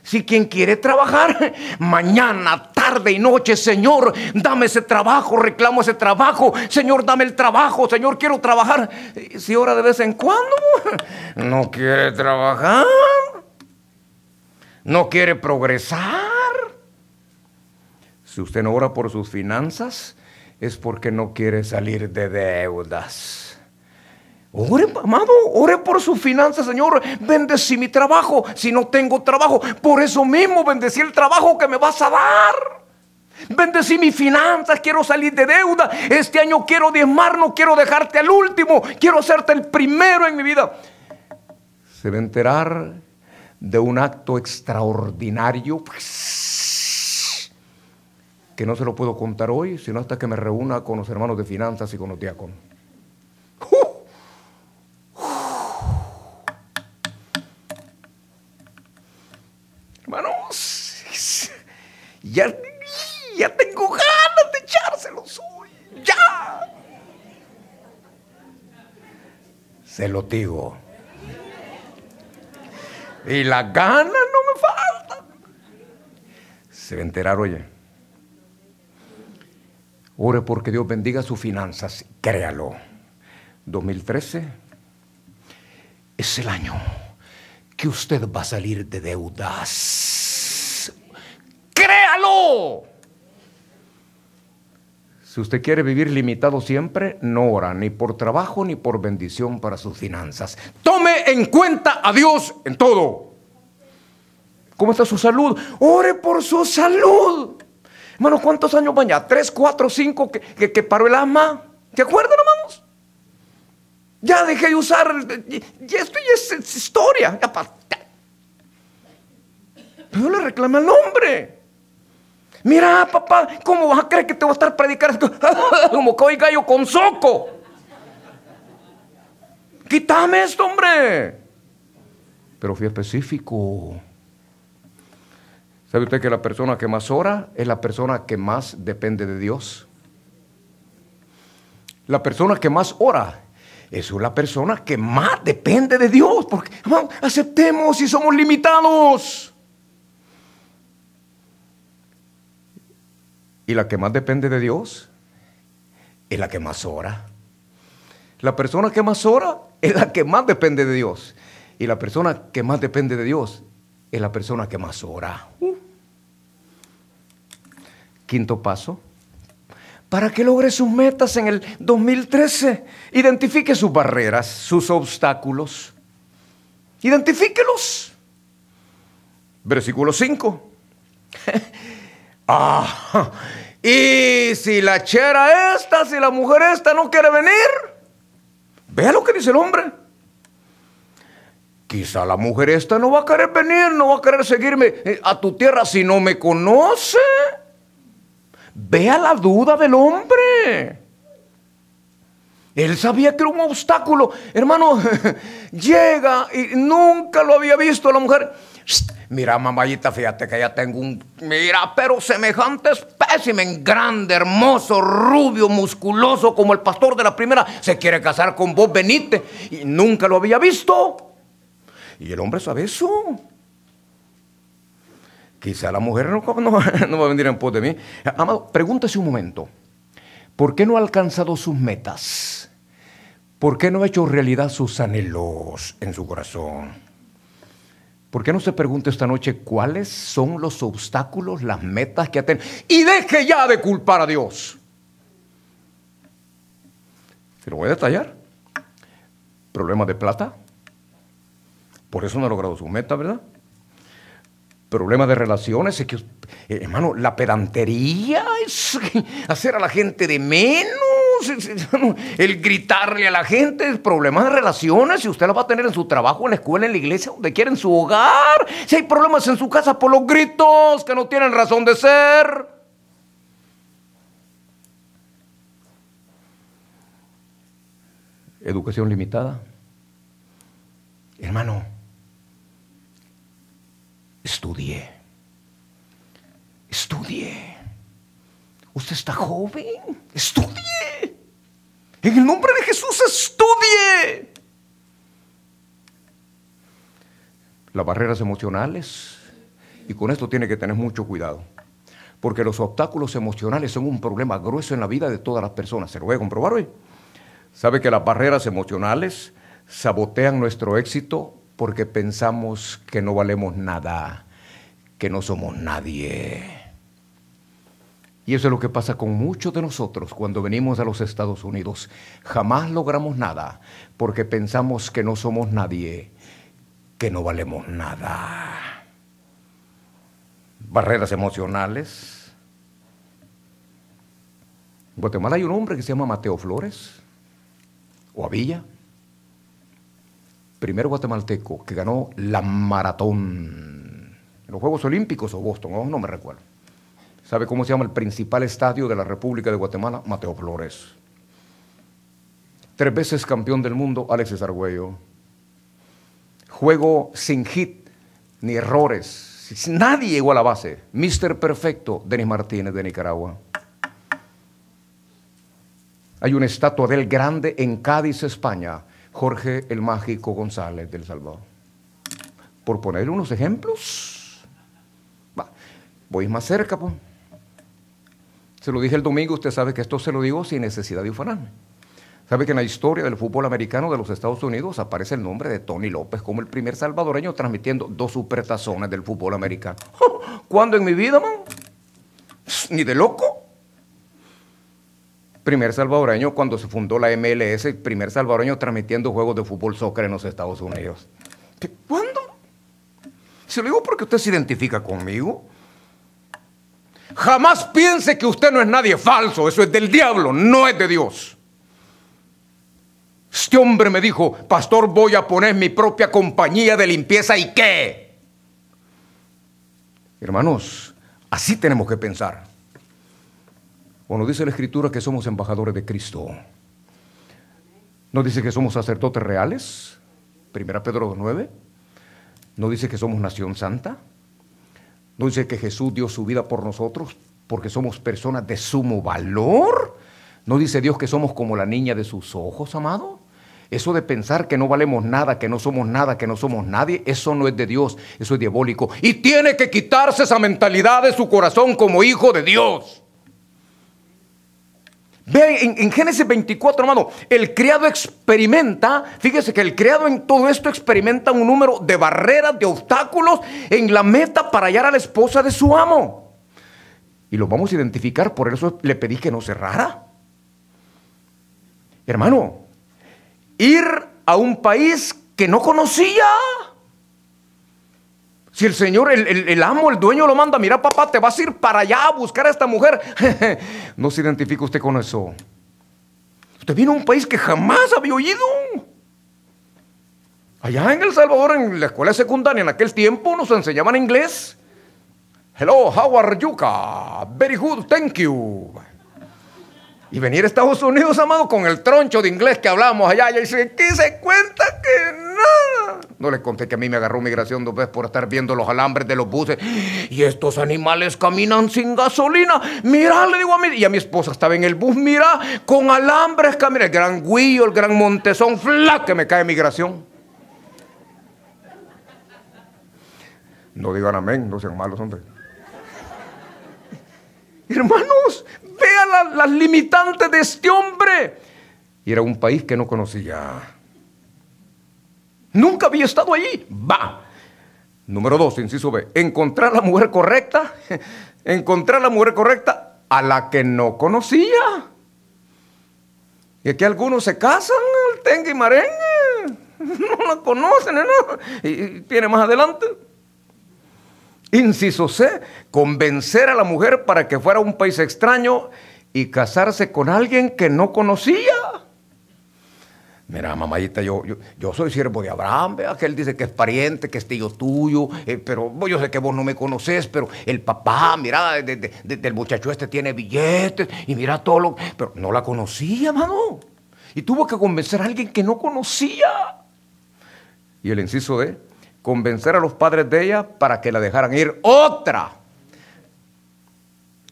Si quien quiere trabajar, mañana, tarde y noche, Señor, dame ese trabajo, reclamo ese trabajo, Señor, dame el trabajo, Señor, quiero trabajar. Si ora de vez en cuando no quiere trabajar, no quiere progresar. Si usted no ora por sus finanzas, es porque no quiere salir de deudas. Ore, amado, ore por sus finanzas, Señor. Bendecí mi trabajo si no tengo trabajo. Por eso mismo bendecí el trabajo que me vas a dar. Bendecí mis finanzas, quiero salir de deuda. Este año quiero diezmar, no quiero dejarte al último. Quiero hacerte el primero en mi vida. Se va a enterar de un acto extraordinario que no se lo puedo contar hoy, sino hasta que me reúna con los hermanos de finanzas y con los diáconos. Ya, ya tengo ganas de echárselos hoy. Ya. Se lo digo. Y las ganas no me faltan. Se va a enterar, oye. Ore porque Dios bendiga sus finanzas. Créalo. 2013 es el año que usted va a salir de deudas créalo. Si usted quiere vivir limitado siempre, no ora ni por trabajo ni por bendición para sus finanzas. Tome en cuenta a Dios en todo. ¿Cómo está su salud? Ore por su salud. Hermano, ¿cuántos años van ya? ¿Tres, cuatro, cinco que, que, paró el asma? ¿Te acuerdan, hermanos? Ya dejé de usar. Y esto ya es, historia. Pero yo le reclamé al hombre. Mira, papá, ¿cómo vas a creer que te voy a estar predicando como coy gallo con soco? Quítame esto, hombre. Pero fui específico. ¿Sabe usted que la persona que más ora es la persona que más depende de Dios? La persona que más ora es la persona que más depende de Dios. Porque, aceptemos si somos limitados. Y la que más depende de Dios es la que más ora. La persona que más ora es la que más depende de Dios. Y la persona que más depende de Dios es la persona que más ora. Uh. Quinto paso. Para que logre sus metas en el 2013, identifique sus barreras, sus obstáculos. Identifíquelos. Versículo 5. Ah, y si la chera esta, si la mujer esta no quiere venir, vea lo que dice el hombre. Quizá la mujer esta no va a querer venir, no va a querer seguirme eh, a tu tierra si no me conoce. Vea la duda del hombre. Él sabía que era un obstáculo. Hermano, llega y nunca lo había visto la mujer. Mira, mamayita, fíjate que ya tengo un. Mira, pero semejante espécimen, grande, hermoso, rubio, musculoso, como el pastor de la primera. Se quiere casar con vos, venite. Y nunca lo había visto. Y el hombre sabe eso. Quizá la mujer no, no va a venir en pos de mí. Amado, pregúntese un momento. ¿Por qué no ha alcanzado sus metas? ¿Por qué no ha hecho realidad sus anhelos en su corazón? ¿Por qué no se pregunta esta noche cuáles son los obstáculos, las metas que aten Y deje ya de culpar a Dios. Se lo voy a detallar. Problema de plata. Por eso no ha logrado su meta, ¿verdad? Problema de relaciones. hermano, la pedantería es hacer a la gente de menos el gritarle a la gente, problemas de relaciones, si usted la va a tener en su trabajo, en la escuela, en la iglesia, donde quiera, en su hogar. Si hay problemas en su casa por los gritos que no tienen razón de ser. Educación limitada. Hermano, estudié. Estudié Usted está joven, estudie. En el nombre de Jesús, estudie. Las barreras emocionales, y con esto tiene que tener mucho cuidado, porque los obstáculos emocionales son un problema grueso en la vida de todas las personas. Se lo voy a comprobar hoy. ¿Sabe que las barreras emocionales sabotean nuestro éxito porque pensamos que no valemos nada, que no somos nadie? Y eso es lo que pasa con muchos de nosotros cuando venimos a los Estados Unidos. Jamás logramos nada porque pensamos que no somos nadie, que no valemos nada. Barreras emocionales. En Guatemala hay un hombre que se llama Mateo Flores, o Avilla, primer guatemalteco que ganó la maratón en los Juegos Olímpicos o Boston, no me recuerdo. ¿Sabe cómo se llama el principal estadio de la República de Guatemala? Mateo Flores. Tres veces campeón del mundo, Alexis Argüello. Juego sin hit ni errores. Nadie llegó a la base. Mister Perfecto, Denis Martínez de Nicaragua. Hay una estatua del grande en Cádiz, España, Jorge el Mágico González del Salvador. Por poner unos ejemplos, va, voy más cerca, pues. Se lo dije el domingo, usted sabe que esto se lo digo sin necesidad de ufanarme. Sabe que en la historia del fútbol americano de los Estados Unidos aparece el nombre de Tony López como el primer salvadoreño transmitiendo dos supertazones del fútbol americano. ¿Cuándo en mi vida, man? Ni de loco. Primer salvadoreño cuando se fundó la MLS, primer salvadoreño transmitiendo juegos de fútbol soccer en los Estados Unidos. ¿Cuándo? Se lo digo porque usted se identifica conmigo. Jamás piense que usted no es nadie falso, eso es del diablo, no es de Dios. Este hombre me dijo, pastor, voy a poner mi propia compañía de limpieza y qué. Hermanos, así tenemos que pensar. nos dice la escritura que somos embajadores de Cristo. ¿No dice que somos sacerdotes reales? Primera Pedro 2.9. ¿No dice que somos nación santa? ¿No dice que Jesús dio su vida por nosotros porque somos personas de sumo valor? ¿No dice Dios que somos como la niña de sus ojos, amado? Eso de pensar que no valemos nada, que no somos nada, que no somos nadie, eso no es de Dios, eso es diabólico. Y tiene que quitarse esa mentalidad de su corazón como hijo de Dios. Ve en, Génesis 24, hermano, el criado experimenta, fíjese que el criado en todo esto experimenta un número de barreras, de obstáculos en la meta para hallar a la esposa de su amo. Y lo vamos a identificar, por eso le pedí que no cerrara. Hermano, ir a un país que no conocía si el Señor, el, amo, el dueño lo manda, mira papá, te vas a ir para allá a buscar a esta mujer. no se identifica usted con eso. Usted vino a un país que jamás había oído. Allá en El Salvador, en la escuela secundaria, en aquel tiempo nos enseñaban inglés. Hello, how are you? Very good, thank you. Y venir a Estados Unidos, amado, con el troncho de inglés que hablamos allá. Y dice, ¿qué se cuenta que nada? No les conté que a mí me agarró migración dos veces por estar viendo los alambres de los buses. Y estos animales caminan sin gasolina. Mira, le digo a mí. Y a mi esposa estaba en el bus, mira, con alambres camina. El gran Guillo, el gran Montezón, ¡Fla! que me cae migración. No digan amén, no sean malos, hombre. Hermanos, vea la, las limitantes de este hombre. Y era un país que no conocía. Nunca había estado allí. Va. Número dos, inciso B, encontrar la mujer correcta, encontrar la mujer correcta a la que no conocía. Y aquí algunos se casan, al tenga y marengue, no la conocen, ¿eh? ¿no? y tiene más adelante, Inciso C, convencer a la mujer para que fuera a un país extraño y casarse con alguien que no conocía. Mira, mamayita, yo, yo, soy siervo de Abraham, vea que él dice que es pariente, que es tío tuyo, eh, pero yo sé que vos no me conoces, pero el papá, mira, del muchacho este tiene billetes y mira todo lo... Pero no la conocía, mano. Y tuvo que convencer a alguien que no conocía. Y el inciso de convencer a los padres de ella para que la dejaran ir. Otra.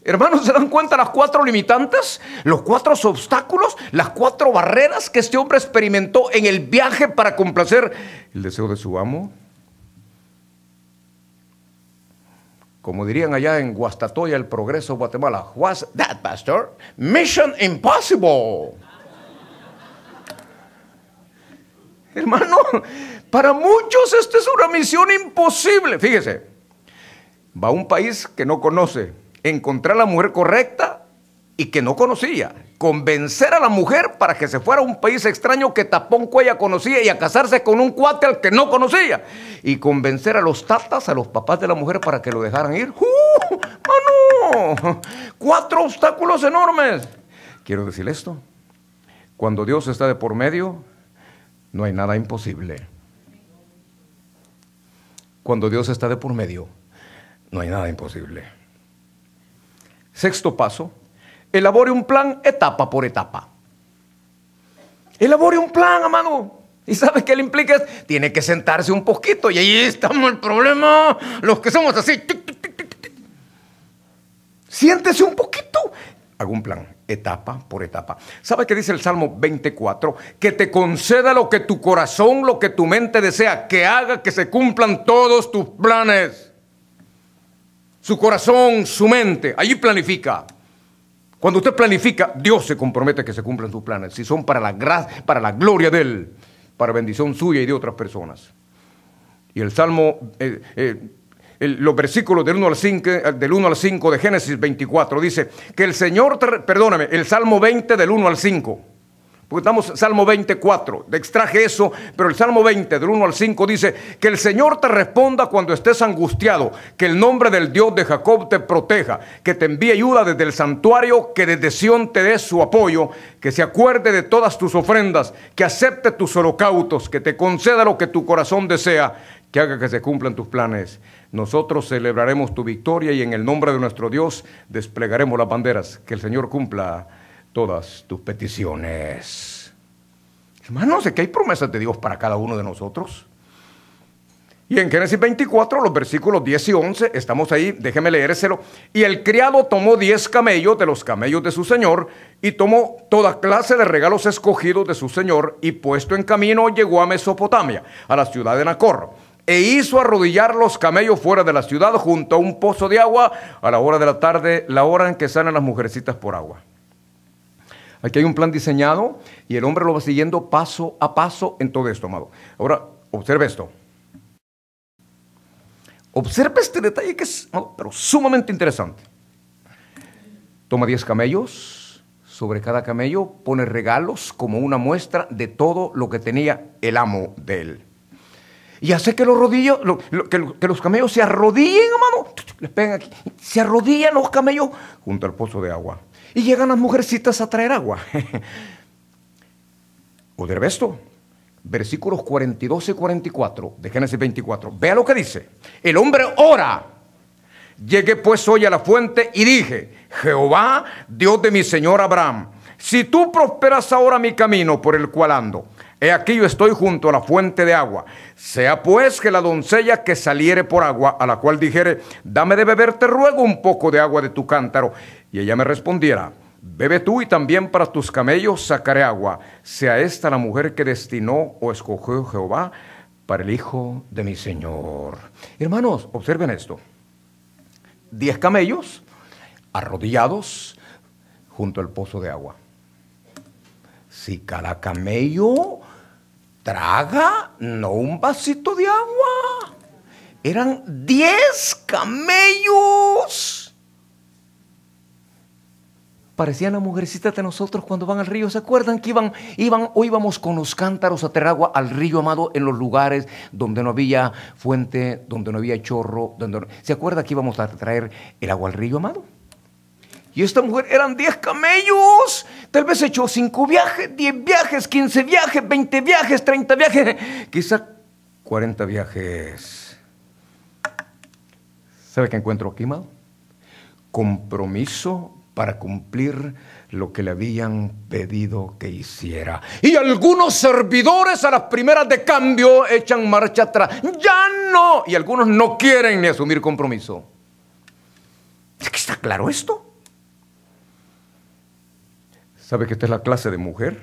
Hermanos, ¿se dan cuenta las cuatro limitantes? Los cuatro obstáculos, las cuatro barreras que este hombre experimentó en el viaje para complacer el deseo de su amo. Como dirían allá en Guastatoya, el progreso Guatemala, was that, pastor? Mission impossible. Hermano, para muchos esta es una misión imposible. Fíjese, va a un país que no conoce, encontrar a la mujer correcta y que no conocía, convencer a la mujer para que se fuera a un país extraño que tampoco ella conocía y a casarse con un cuate al que no conocía, y convencer a los tatas, a los papás de la mujer para que lo dejaran ir. ¡Uh! ¡Mano! Cuatro obstáculos enormes. Quiero decir esto, cuando Dios está de por medio, no hay nada imposible cuando Dios está de por medio, no hay nada imposible. Sexto paso, elabore un plan etapa por etapa. Elabore un plan, amado. ¿Y sabes qué le implica? Tiene que sentarse un poquito y ahí estamos el problema. Los que somos así. Siéntese un poquito hago un plan, etapa por etapa. ¿Sabe qué dice el Salmo 24? Que te conceda lo que tu corazón, lo que tu mente desea, que haga que se cumplan todos tus planes. Su corazón, su mente, allí planifica. Cuando usted planifica, Dios se compromete a que se cumplan sus planes, si son para la, para la gloria de Él, para bendición suya y de otras personas. Y el Salmo eh, eh, los versículos del 1, al 5, eh, del 1 al 5 de Génesis 24. Dice que el Señor, perdóname, el Salmo 20 del 1 al 5. Porque estamos Salmo 24, extraje eso, pero el Salmo 20 del 1 al 5 dice, que el Señor te responda cuando estés angustiado, que el nombre del Dios de Jacob te proteja, que te envíe ayuda desde el santuario, que desde Sión te dé su apoyo, que se acuerde de todas tus ofrendas, que acepte tus holocaustos, que te conceda lo que tu corazón desea, que haga que se cumplan tus planes nosotros celebraremos tu victoria y en el nombre de nuestro Dios desplegaremos las banderas. Que el Señor cumpla todas tus peticiones. Hermanos, sé que hay promesas de Dios para cada uno de nosotros. Y en Génesis 24, los versículos 10 y 11, estamos ahí, déjeme leérselo. Y el criado tomó 10 camellos de los camellos de su señor y tomó toda clase de regalos escogidos de su señor y puesto en camino llegó a Mesopotamia, a la ciudad de Nacor e hizo arrodillar los camellos fuera de la ciudad junto a un pozo de agua a la hora de la tarde, la hora en que salen las mujercitas por agua. Aquí hay un plan diseñado y el hombre lo va siguiendo paso a paso en todo esto, amado. Ahora, observe esto. Observe este detalle que es pero sumamente interesante. Toma 10 camellos, sobre cada camello pone regalos como una muestra de todo lo que tenía el amo de él y hace que los rodillos, que, los camellos se arrodillen, hermano. Les pegan aquí. Se arrodillan los camellos junto al pozo de agua. Y llegan las mujercitas a traer agua. o de esto? versículos 42 y 44 de Génesis 24. Vea lo que dice. El hombre ora. Llegué pues hoy a la fuente y dije, Jehová, Dios de mi señor Abraham, si tú prosperas ahora mi camino por el cual ando, He aquí yo estoy junto a la fuente de agua. Sea pues que la doncella que saliere por agua, a la cual dijere, dame de beber, te ruego un poco de agua de tu cántaro. Y ella me respondiera, bebe tú y también para tus camellos sacaré agua. Sea esta la mujer que destinó o escogió Jehová para el hijo de mi Señor. Hermanos, observen esto. Diez camellos arrodillados junto al pozo de agua. Si cada camello traga, no un vasito de agua. Eran 10 camellos. Parecían la mujercitas de nosotros cuando van al río. ¿Se acuerdan que iban, iban o íbamos con los cántaros a traer agua al río amado en los lugares donde no había fuente, donde no había chorro? Donde ¿Se acuerda que íbamos a traer el agua al río amado? Y esta mujer eran 10 camellos. Tal vez hecho 5 viajes, 10 viajes, 15 viajes, 20 viajes, 30 viajes, quizá 40 viajes. ¿Sabe qué encuentro aquí, Mal? Compromiso para cumplir lo que le habían pedido que hiciera. Y algunos servidores a las primeras de cambio echan marcha atrás. Ya no. Y algunos no quieren ni asumir compromiso. ¿Es que está claro esto? ¿Sabe que esta es la clase de mujer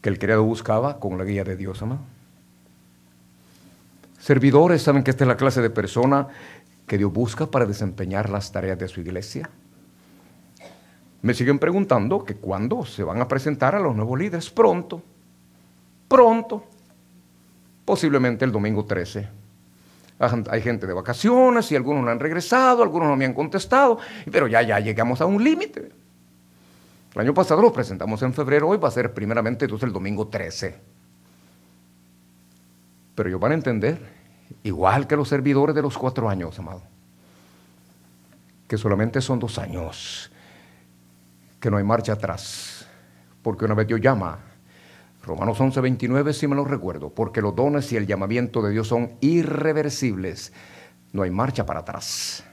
que el criado buscaba con la guía de Dios, amado? Servidores, ¿saben que esta es la clase de persona que Dios busca para desempeñar las tareas de su iglesia? Me siguen preguntando que cuándo se van a presentar a los nuevos líderes. Pronto, pronto, posiblemente el domingo 13. Hay gente de vacaciones y algunos no han regresado, algunos no me han contestado, pero ya, ya llegamos a un límite. El año pasado lo presentamos en febrero, hoy va a ser primeramente entonces el domingo 13. Pero ellos van a entender, igual que los servidores de los cuatro años, amado, que solamente son dos años, que no hay marcha atrás, porque una vez Dios llama, Romanos 11, 29, si me lo recuerdo, porque los dones y el llamamiento de Dios son irreversibles, no hay marcha para atrás.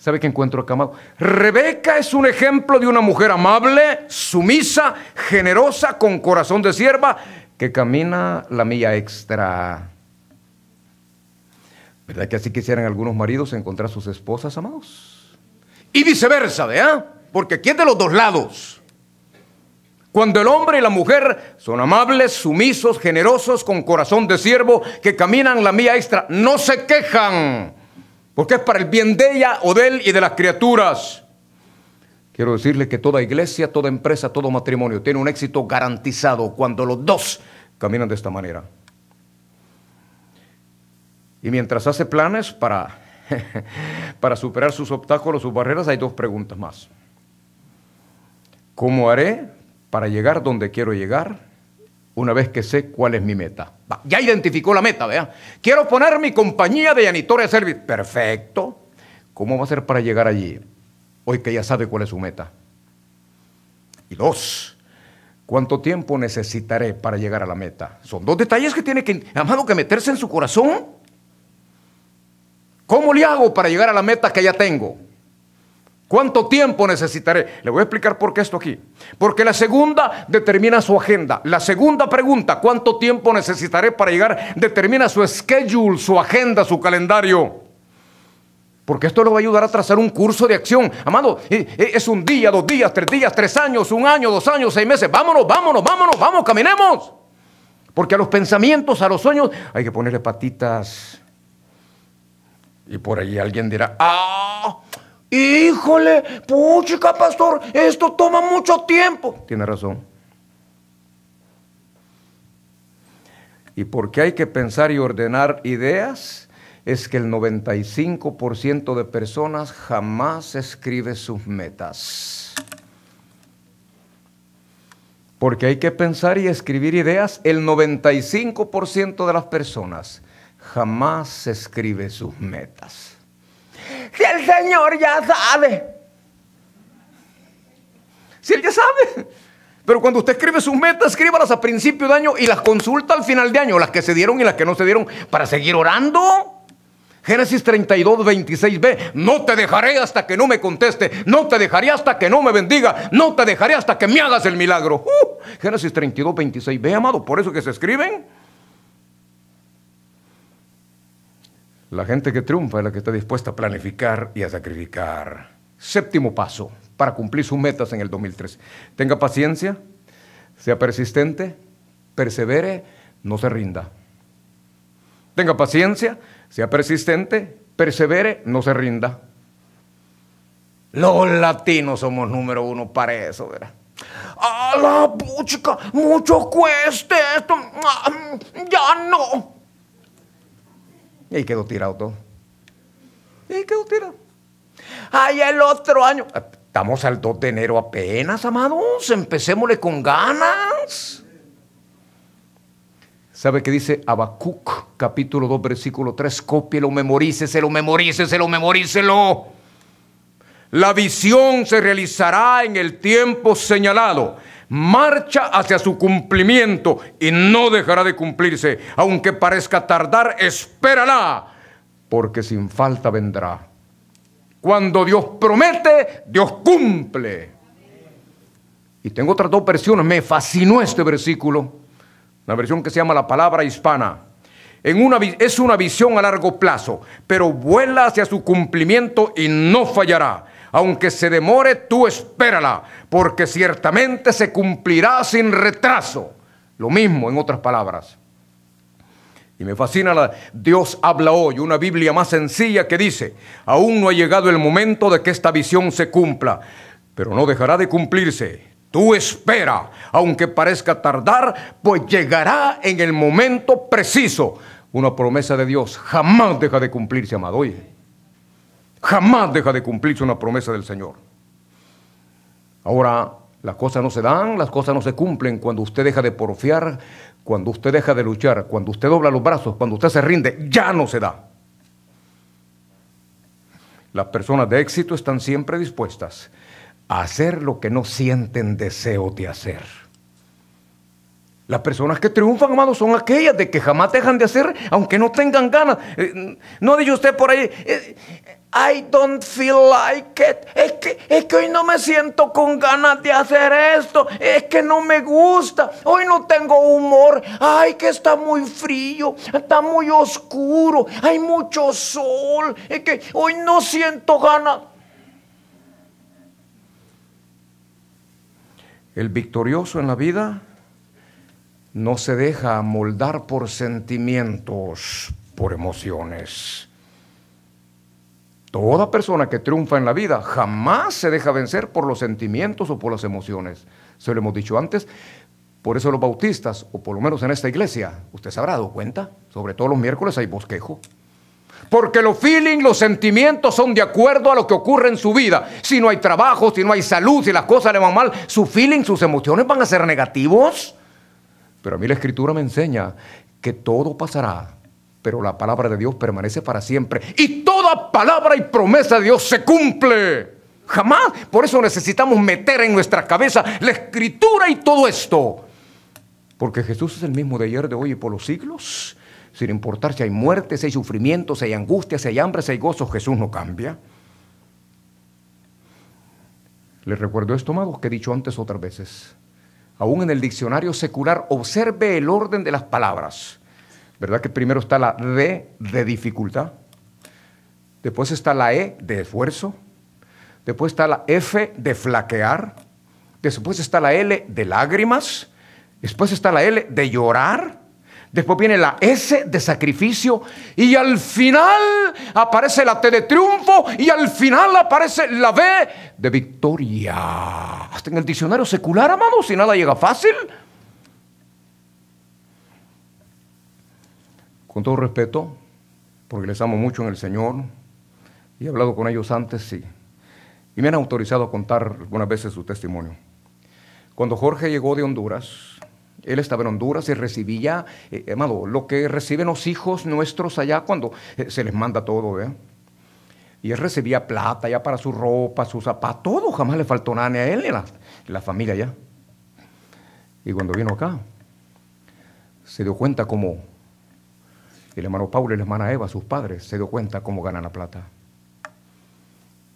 ¿Sabe qué encuentro acá, amado? Rebeca es un ejemplo de una mujer amable, sumisa, generosa, con corazón de sierva, que camina la mía extra. ¿Verdad que así quisieran algunos maridos encontrar sus esposas, amados? Y viceversa, ¿vea? Porque aquí es de los dos lados. Cuando el hombre y la mujer son amables, sumisos, generosos, con corazón de siervo, que caminan la mía extra, no se quejan porque es para el bien de ella o de él y de las criaturas. Quiero decirle que toda iglesia, toda empresa, todo matrimonio tiene un éxito garantizado cuando los dos caminan de esta manera. Y mientras hace planes para, para superar sus obstáculos, sus barreras, hay dos preguntas más. ¿Cómo haré para llegar donde quiero llegar? una vez que sé cuál es mi meta. ya identificó la meta, vea. Quiero poner mi compañía de janitoria de Perfecto. ¿Cómo va a ser para llegar allí? Hoy que ya sabe cuál es su meta. Y dos, ¿cuánto tiempo necesitaré para llegar a la meta? Son dos detalles que tiene que, amado, que meterse en su corazón. ¿Cómo le hago para llegar a la meta que ya tengo? ¿Cuánto tiempo necesitaré? Le voy a explicar por qué esto aquí. Porque la segunda determina su agenda. La segunda pregunta, ¿cuánto tiempo necesitaré para llegar? Determina su schedule, su agenda, su calendario. Porque esto lo va a ayudar a trazar un curso de acción. Amado, eh, eh, es un día, dos días, tres días, tres años, un año, dos años, seis meses. Vámonos, vámonos, vámonos, vamos, caminemos. Porque a los pensamientos, a los sueños, hay que ponerle patitas. Y por ahí alguien dirá, ¡ah! Híjole, puchica, pastor, esto toma mucho tiempo. Tiene razón. Y porque hay que pensar y ordenar ideas, es que el 95% de personas jamás escribe sus metas. Porque hay que pensar y escribir ideas, el 95% de las personas jamás escribe sus metas. Si el Señor ya sabe. Si Él ya sabe. Pero cuando usted escribe sus metas, escríbalas a principio de año y las consulta al final de año, las que se dieron y las que no se dieron, para seguir orando. Génesis 32, 26b, no te dejaré hasta que no me conteste, no te dejaré hasta que no me bendiga, no te dejaré hasta que me hagas el milagro. Uh, Génesis 32, 26b, amado, por eso que se escriben. La gente que triunfa es la que está dispuesta a planificar y a sacrificar. Séptimo paso para cumplir sus metas en el 2003: Tenga paciencia, sea persistente, persevere, no se rinda. Tenga paciencia, sea persistente, persevere, no se rinda. Los latinos somos número uno para eso, ¿verdad? ¡A la puchica! ¡Mucho cueste esto! ¡Ah, ¡Ya no! Y ahí quedó tirado todo. Y ahí quedó tirado. Ahí el otro año. Ah, estamos al 2 de enero apenas, amados. Empecémosle con ganas. ¿Sabe qué dice Abacuc? capítulo 2, versículo 3? Cópielo, memoríceselo, memoríceselo, memoríceselo. La visión se realizará en el tiempo señalado marcha hacia su cumplimiento y no dejará de cumplirse. Aunque parezca tardar, espérala, porque sin falta vendrá. Cuando Dios promete, Dios cumple. Y tengo otras dos versiones, me fascinó este versículo, la versión que se llama la palabra hispana. es una visión a largo plazo, pero vuela hacia su cumplimiento y no fallará. Aunque se demore, tú espérala, porque ciertamente se cumplirá sin retraso. Lo mismo, en otras palabras. Y me fascina la Dios habla hoy, una Biblia más sencilla que dice, aún no ha llegado el momento de que esta visión se cumpla, pero no dejará de cumplirse. Tú espera, aunque parezca tardar, pues llegará en el momento preciso. Una promesa de Dios jamás deja de cumplirse, amado. Oye. Jamás deja de cumplirse una promesa del Señor. Ahora, las cosas no se dan, las cosas no se cumplen cuando usted deja de porfiar, cuando usted deja de luchar, cuando usted dobla los brazos, cuando usted se rinde, ya no se da. Las personas de éxito están siempre dispuestas a hacer lo que no sienten deseo de hacer. Las personas que triunfan, amados, son aquellas de que jamás dejan de hacer, aunque no tengan ganas. Eh, no dice usted por ahí, eh, I don't feel like it. Es que, hoy no me siento con ganas de hacer esto. Es que no me gusta. Hoy no tengo humor. Ay, que está muy frío. Está muy oscuro. Hay mucho sol. Es que hoy no siento ganas. El victorioso en la vida no se deja moldar por sentimientos, por emociones. Toda persona que triunfa en la vida jamás se deja vencer por los sentimientos o por las emociones. Se lo hemos dicho antes. Por eso los bautistas, o por lo menos en esta iglesia, usted se habrá dado cuenta, sobre todo los miércoles hay bosquejo. Porque los feelings, los sentimientos son de acuerdo a lo que ocurre en su vida. Si no hay trabajo, si no hay salud, si las cosas le van mal, su feeling, sus emociones van a ser negativos. Pero a mí la escritura me enseña que todo pasará, pero la palabra de Dios permanece para siempre. Y todo palabra y promesa de Dios se cumple. Jamás. Por eso necesitamos meter en nuestra cabeza la escritura y todo esto. Porque Jesús es el mismo de ayer, de hoy y por los siglos. Sin importar si hay muertes, hay sufrimientos, hay angustias si hay hambre, si hay gozos, Jesús no cambia. Les recuerdo esto, amados, que he dicho antes otras veces. Aún en el diccionario secular, observe el orden de las palabras. ¿Verdad que primero está la D de dificultad? Después está la E de esfuerzo. Después está la F de flaquear. Después está la L de lágrimas. Después está la L de llorar. Después viene la S de sacrificio. Y al final aparece la T de triunfo. Y al final aparece la V de victoria. Hasta en el diccionario secular, amado, si nada llega fácil. Con todo respeto, porque les amo mucho en el Señor y he hablado con ellos antes sí, y me han autorizado a contar algunas veces su testimonio. Cuando Jorge llegó de Honduras, él estaba en Honduras y recibía, hermano eh, lo que reciben los hijos nuestros allá cuando eh, se les manda todo, ¿eh? Y él recibía plata ya para su ropa, su zapato todo, jamás le faltó nada a él ni a la, familia ya. Y cuando vino acá, se dio cuenta como el hermano Pablo y la hermana Eva, sus padres, se dio cuenta cómo ganan la plata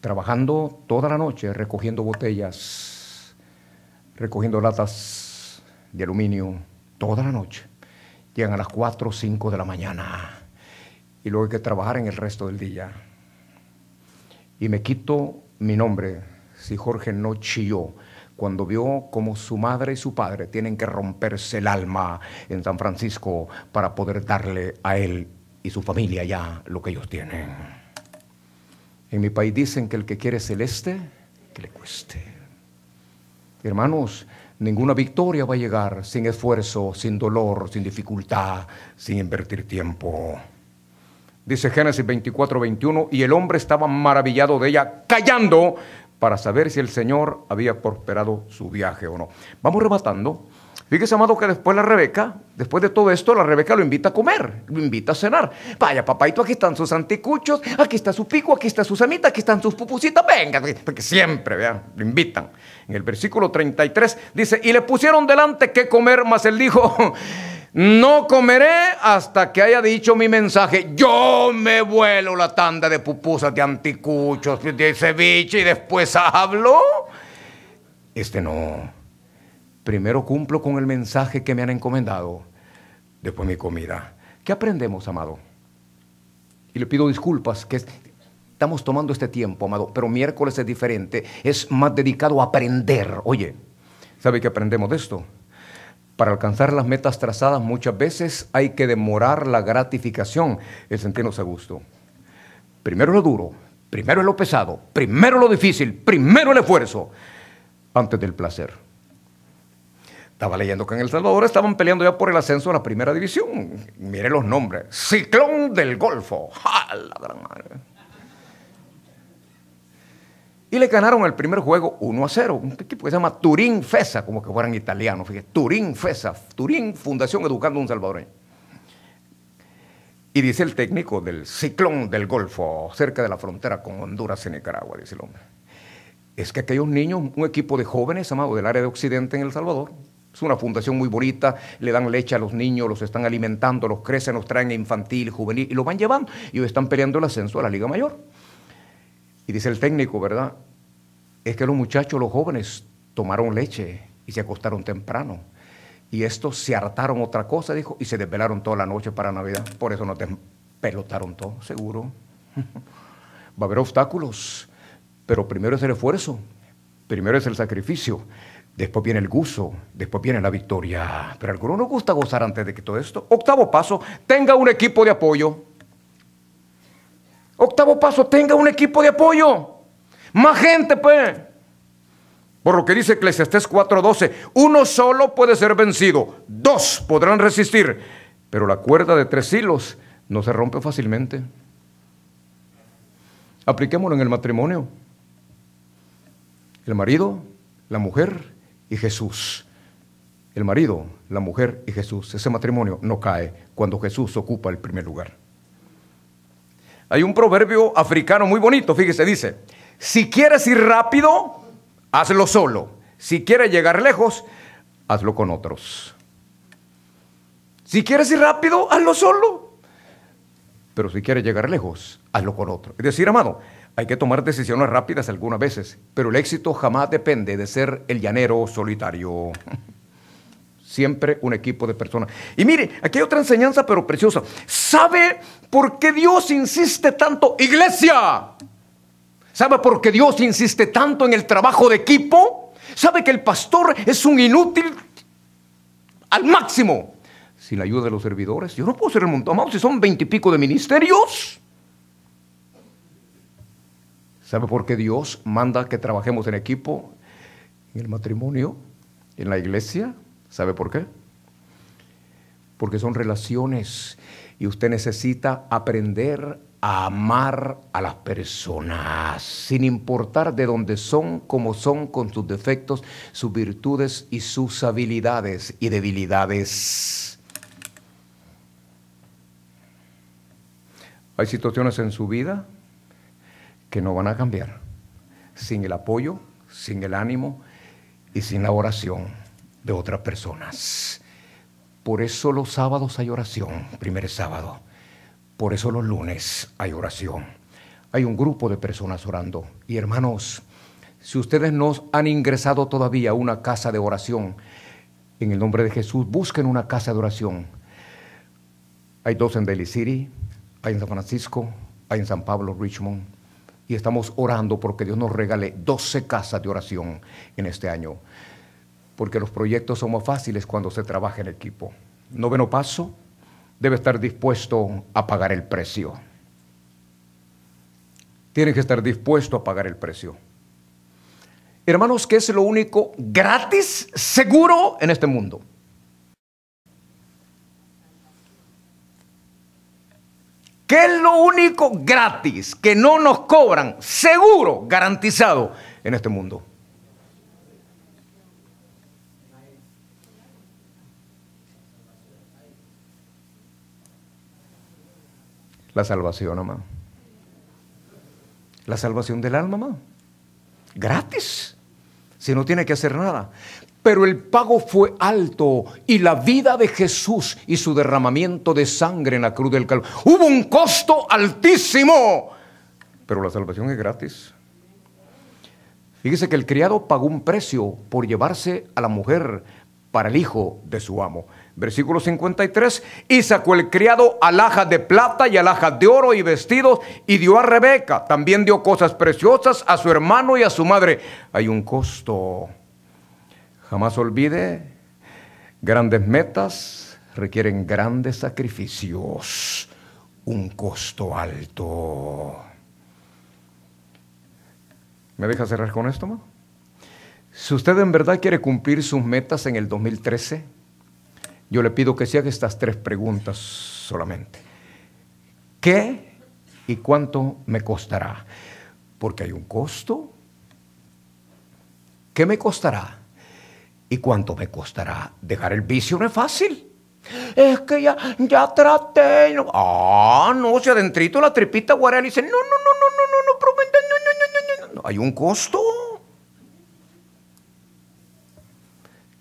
trabajando toda la noche recogiendo botellas, recogiendo latas de aluminio, toda la noche. Llegan a las 4 o 5 de la mañana y luego hay que trabajar en el resto del día. Y me quito mi nombre si Jorge no chilló cuando vio cómo su madre y su padre tienen que romperse el alma en San Francisco para poder darle a él y su familia ya lo que ellos tienen. En mi país dicen que el que quiere celeste, que le cueste. Hermanos, ninguna victoria va a llegar sin esfuerzo, sin dolor, sin dificultad, sin invertir tiempo. Dice Génesis 24, 21, y el hombre estaba maravillado de ella, callando para saber si el Señor había prosperado su viaje o no. Vamos rebatando. Fíjese, amado, que después la Rebeca, después de todo esto, la Rebeca lo invita a comer, lo invita a cenar. Vaya, papaito, aquí están sus anticuchos, aquí está su pico, aquí está su samita, aquí están sus pupusitas, venga, porque siempre, vean, lo invitan. En el versículo 33 dice, y le pusieron delante qué comer, mas él dijo, no comeré hasta que haya dicho mi mensaje. Yo me vuelo la tanda de pupusas, de anticuchos, de ceviche y después hablo. Este no primero cumplo con el mensaje que me han encomendado, después mi comida. ¿Qué aprendemos, amado? Y le pido disculpas que estamos tomando este tiempo, amado, pero miércoles es diferente, es más dedicado a aprender. Oye, ¿sabe qué aprendemos de esto? Para alcanzar las metas trazadas muchas veces hay que demorar la gratificación, el sentirnos a gusto. Primero lo duro, primero lo pesado, primero lo difícil, primero el esfuerzo, antes del placer. Estaba leyendo que en El Salvador estaban peleando ya por el ascenso a la primera división. Mire los nombres. Ciclón del Golfo. ¡Ja, la gran madre! Y le ganaron el primer juego 1 a 0. Un equipo que se llama Turín Fesa, como que fueran italianos. Fíjate, Turín Fesa. Turín Fundación Educando a un Salvadoreño. Y dice el técnico del Ciclón del Golfo, cerca de la frontera con Honduras y Nicaragua, dice el hombre. Es que aquellos niños, un equipo de jóvenes, amados del área de Occidente en El Salvador, es una fundación muy bonita, le dan leche a los niños, los están alimentando, los crecen, los traen infantil, juvenil y los van llevando. Y están peleando el ascenso a la Liga Mayor. Y dice el técnico, ¿verdad? Es que los muchachos, los jóvenes, tomaron leche y se acostaron temprano. Y estos se hartaron otra cosa, dijo, y se desvelaron toda la noche para Navidad. Por eso no te pelotaron todo, seguro. Va a haber obstáculos, pero primero es el esfuerzo, primero es el sacrificio. Después viene el gusto, después viene la victoria. Pero alguno algunos gusta gozar antes de que todo esto. Octavo paso, tenga un equipo de apoyo. Octavo paso, tenga un equipo de apoyo. Más gente, pues. Por lo que dice Ecclesiastes 4:12, uno solo puede ser vencido, dos podrán resistir, pero la cuerda de tres hilos no se rompe fácilmente. Apliquémoslo en el matrimonio. El marido, la mujer, y Jesús. El marido, la mujer y Jesús. Ese matrimonio no cae cuando Jesús ocupa el primer lugar. Hay un proverbio africano muy bonito, fíjese, dice, si quieres ir rápido, hazlo solo. Si quieres llegar lejos, hazlo con otros. Si quieres ir rápido, hazlo solo. Pero si quieres llegar lejos, hazlo con otro. Es decir, amado, hay que tomar decisiones rápidas algunas veces, pero el éxito jamás depende de ser el llanero solitario. Siempre un equipo de personas. Y mire, aquí hay otra enseñanza, pero preciosa. ¿Sabe por qué Dios insiste tanto? Iglesia. ¿Sabe por qué Dios insiste tanto en el trabajo de equipo? ¿Sabe que el pastor es un inútil al máximo? Sin la ayuda de los servidores. Yo no puedo ser el montón. si son veintipico de ministerios. ¿Sabe por qué Dios manda que trabajemos en equipo, en el matrimonio, en la iglesia? ¿Sabe por qué? Porque son relaciones y usted necesita aprender a amar a las personas, sin importar de dónde son, cómo son, con sus defectos, sus virtudes y sus habilidades y debilidades. Hay situaciones en su vida que no van a cambiar sin el apoyo, sin el ánimo y sin la oración de otras personas. Por eso los sábados hay oración, primer sábado. Por eso los lunes hay oración. Hay un grupo de personas orando. Y hermanos, si ustedes no han ingresado todavía a una casa de oración, en el nombre de Jesús, busquen una casa de oración. Hay dos en Daly City, hay en San Francisco, hay en San Pablo, Richmond y estamos orando porque Dios nos regale 12 casas de oración en este año. Porque los proyectos son más fáciles cuando se trabaja en equipo. Noveno paso, debe estar dispuesto a pagar el precio. Tiene que estar dispuesto a pagar el precio. Hermanos, ¿qué es lo único gratis, seguro en este mundo? ¿Qué es lo único gratis que no nos cobran, seguro, garantizado en este mundo. La salvación, mamá. La salvación del alma, mamá. Gratis. Si no tiene que hacer nada pero el pago fue alto y la vida de Jesús y su derramamiento de sangre en la cruz del Calvario. Hubo un costo altísimo, pero la salvación es gratis. Fíjese que el criado pagó un precio por llevarse a la mujer para el hijo de su amo. Versículo 53, y sacó el criado alhajas de plata y alhajas de oro y vestidos y dio a Rebeca. También dio cosas preciosas a su hermano y a su madre. Hay un costo. Jamás olvide, grandes metas requieren grandes sacrificios, un costo alto. ¿Me deja cerrar con esto, Si usted en verdad quiere cumplir sus metas en el 2013, yo le pido que se haga estas tres preguntas solamente. ¿Qué y cuánto me costará? Porque hay un costo. ¿Qué me costará? ¿Y cuánto me costará dejar el vicio? No es fácil. Es que ya, ya traté. Ah, no, se adentrito la tripita guarana y dice, no, no, no, no, no, no, prometen no, no, no, no, no. Hay un costo.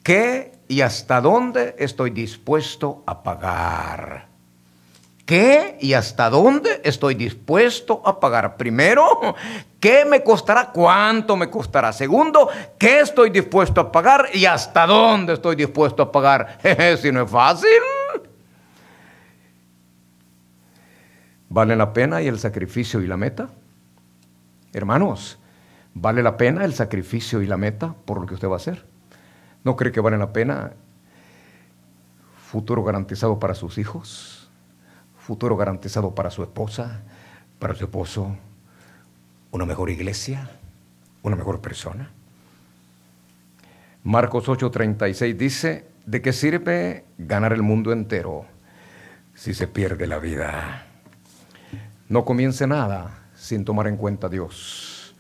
¿Qué y hasta dónde estoy dispuesto a pagar? qué y hasta dónde estoy dispuesto a pagar. Primero, ¿qué me costará? ¿Cuánto me costará? Segundo, ¿qué estoy dispuesto a pagar y hasta dónde estoy dispuesto a pagar? si no es fácil. ¿Vale la pena y el sacrificio y la meta? Hermanos, ¿vale la pena el sacrificio y la meta por lo que usted va a hacer? ¿No cree que vale la pena futuro garantizado para sus hijos? futuro garantizado para su esposa, para su esposo, una mejor iglesia, una mejor persona. Marcos 8:36 dice, ¿de qué sirve ganar el mundo entero si se pierde la vida? No comience nada sin tomar en cuenta a Dios.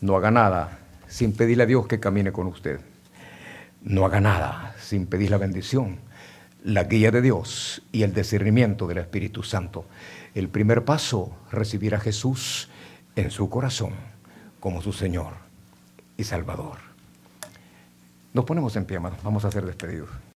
No haga nada sin pedirle a Dios que camine con usted. No haga nada sin pedir la bendición la guía de Dios y el discernimiento del Espíritu Santo. El primer paso, recibir a Jesús en su corazón como su Señor y Salvador. Nos ponemos en pie, Vamos a ser despedidos.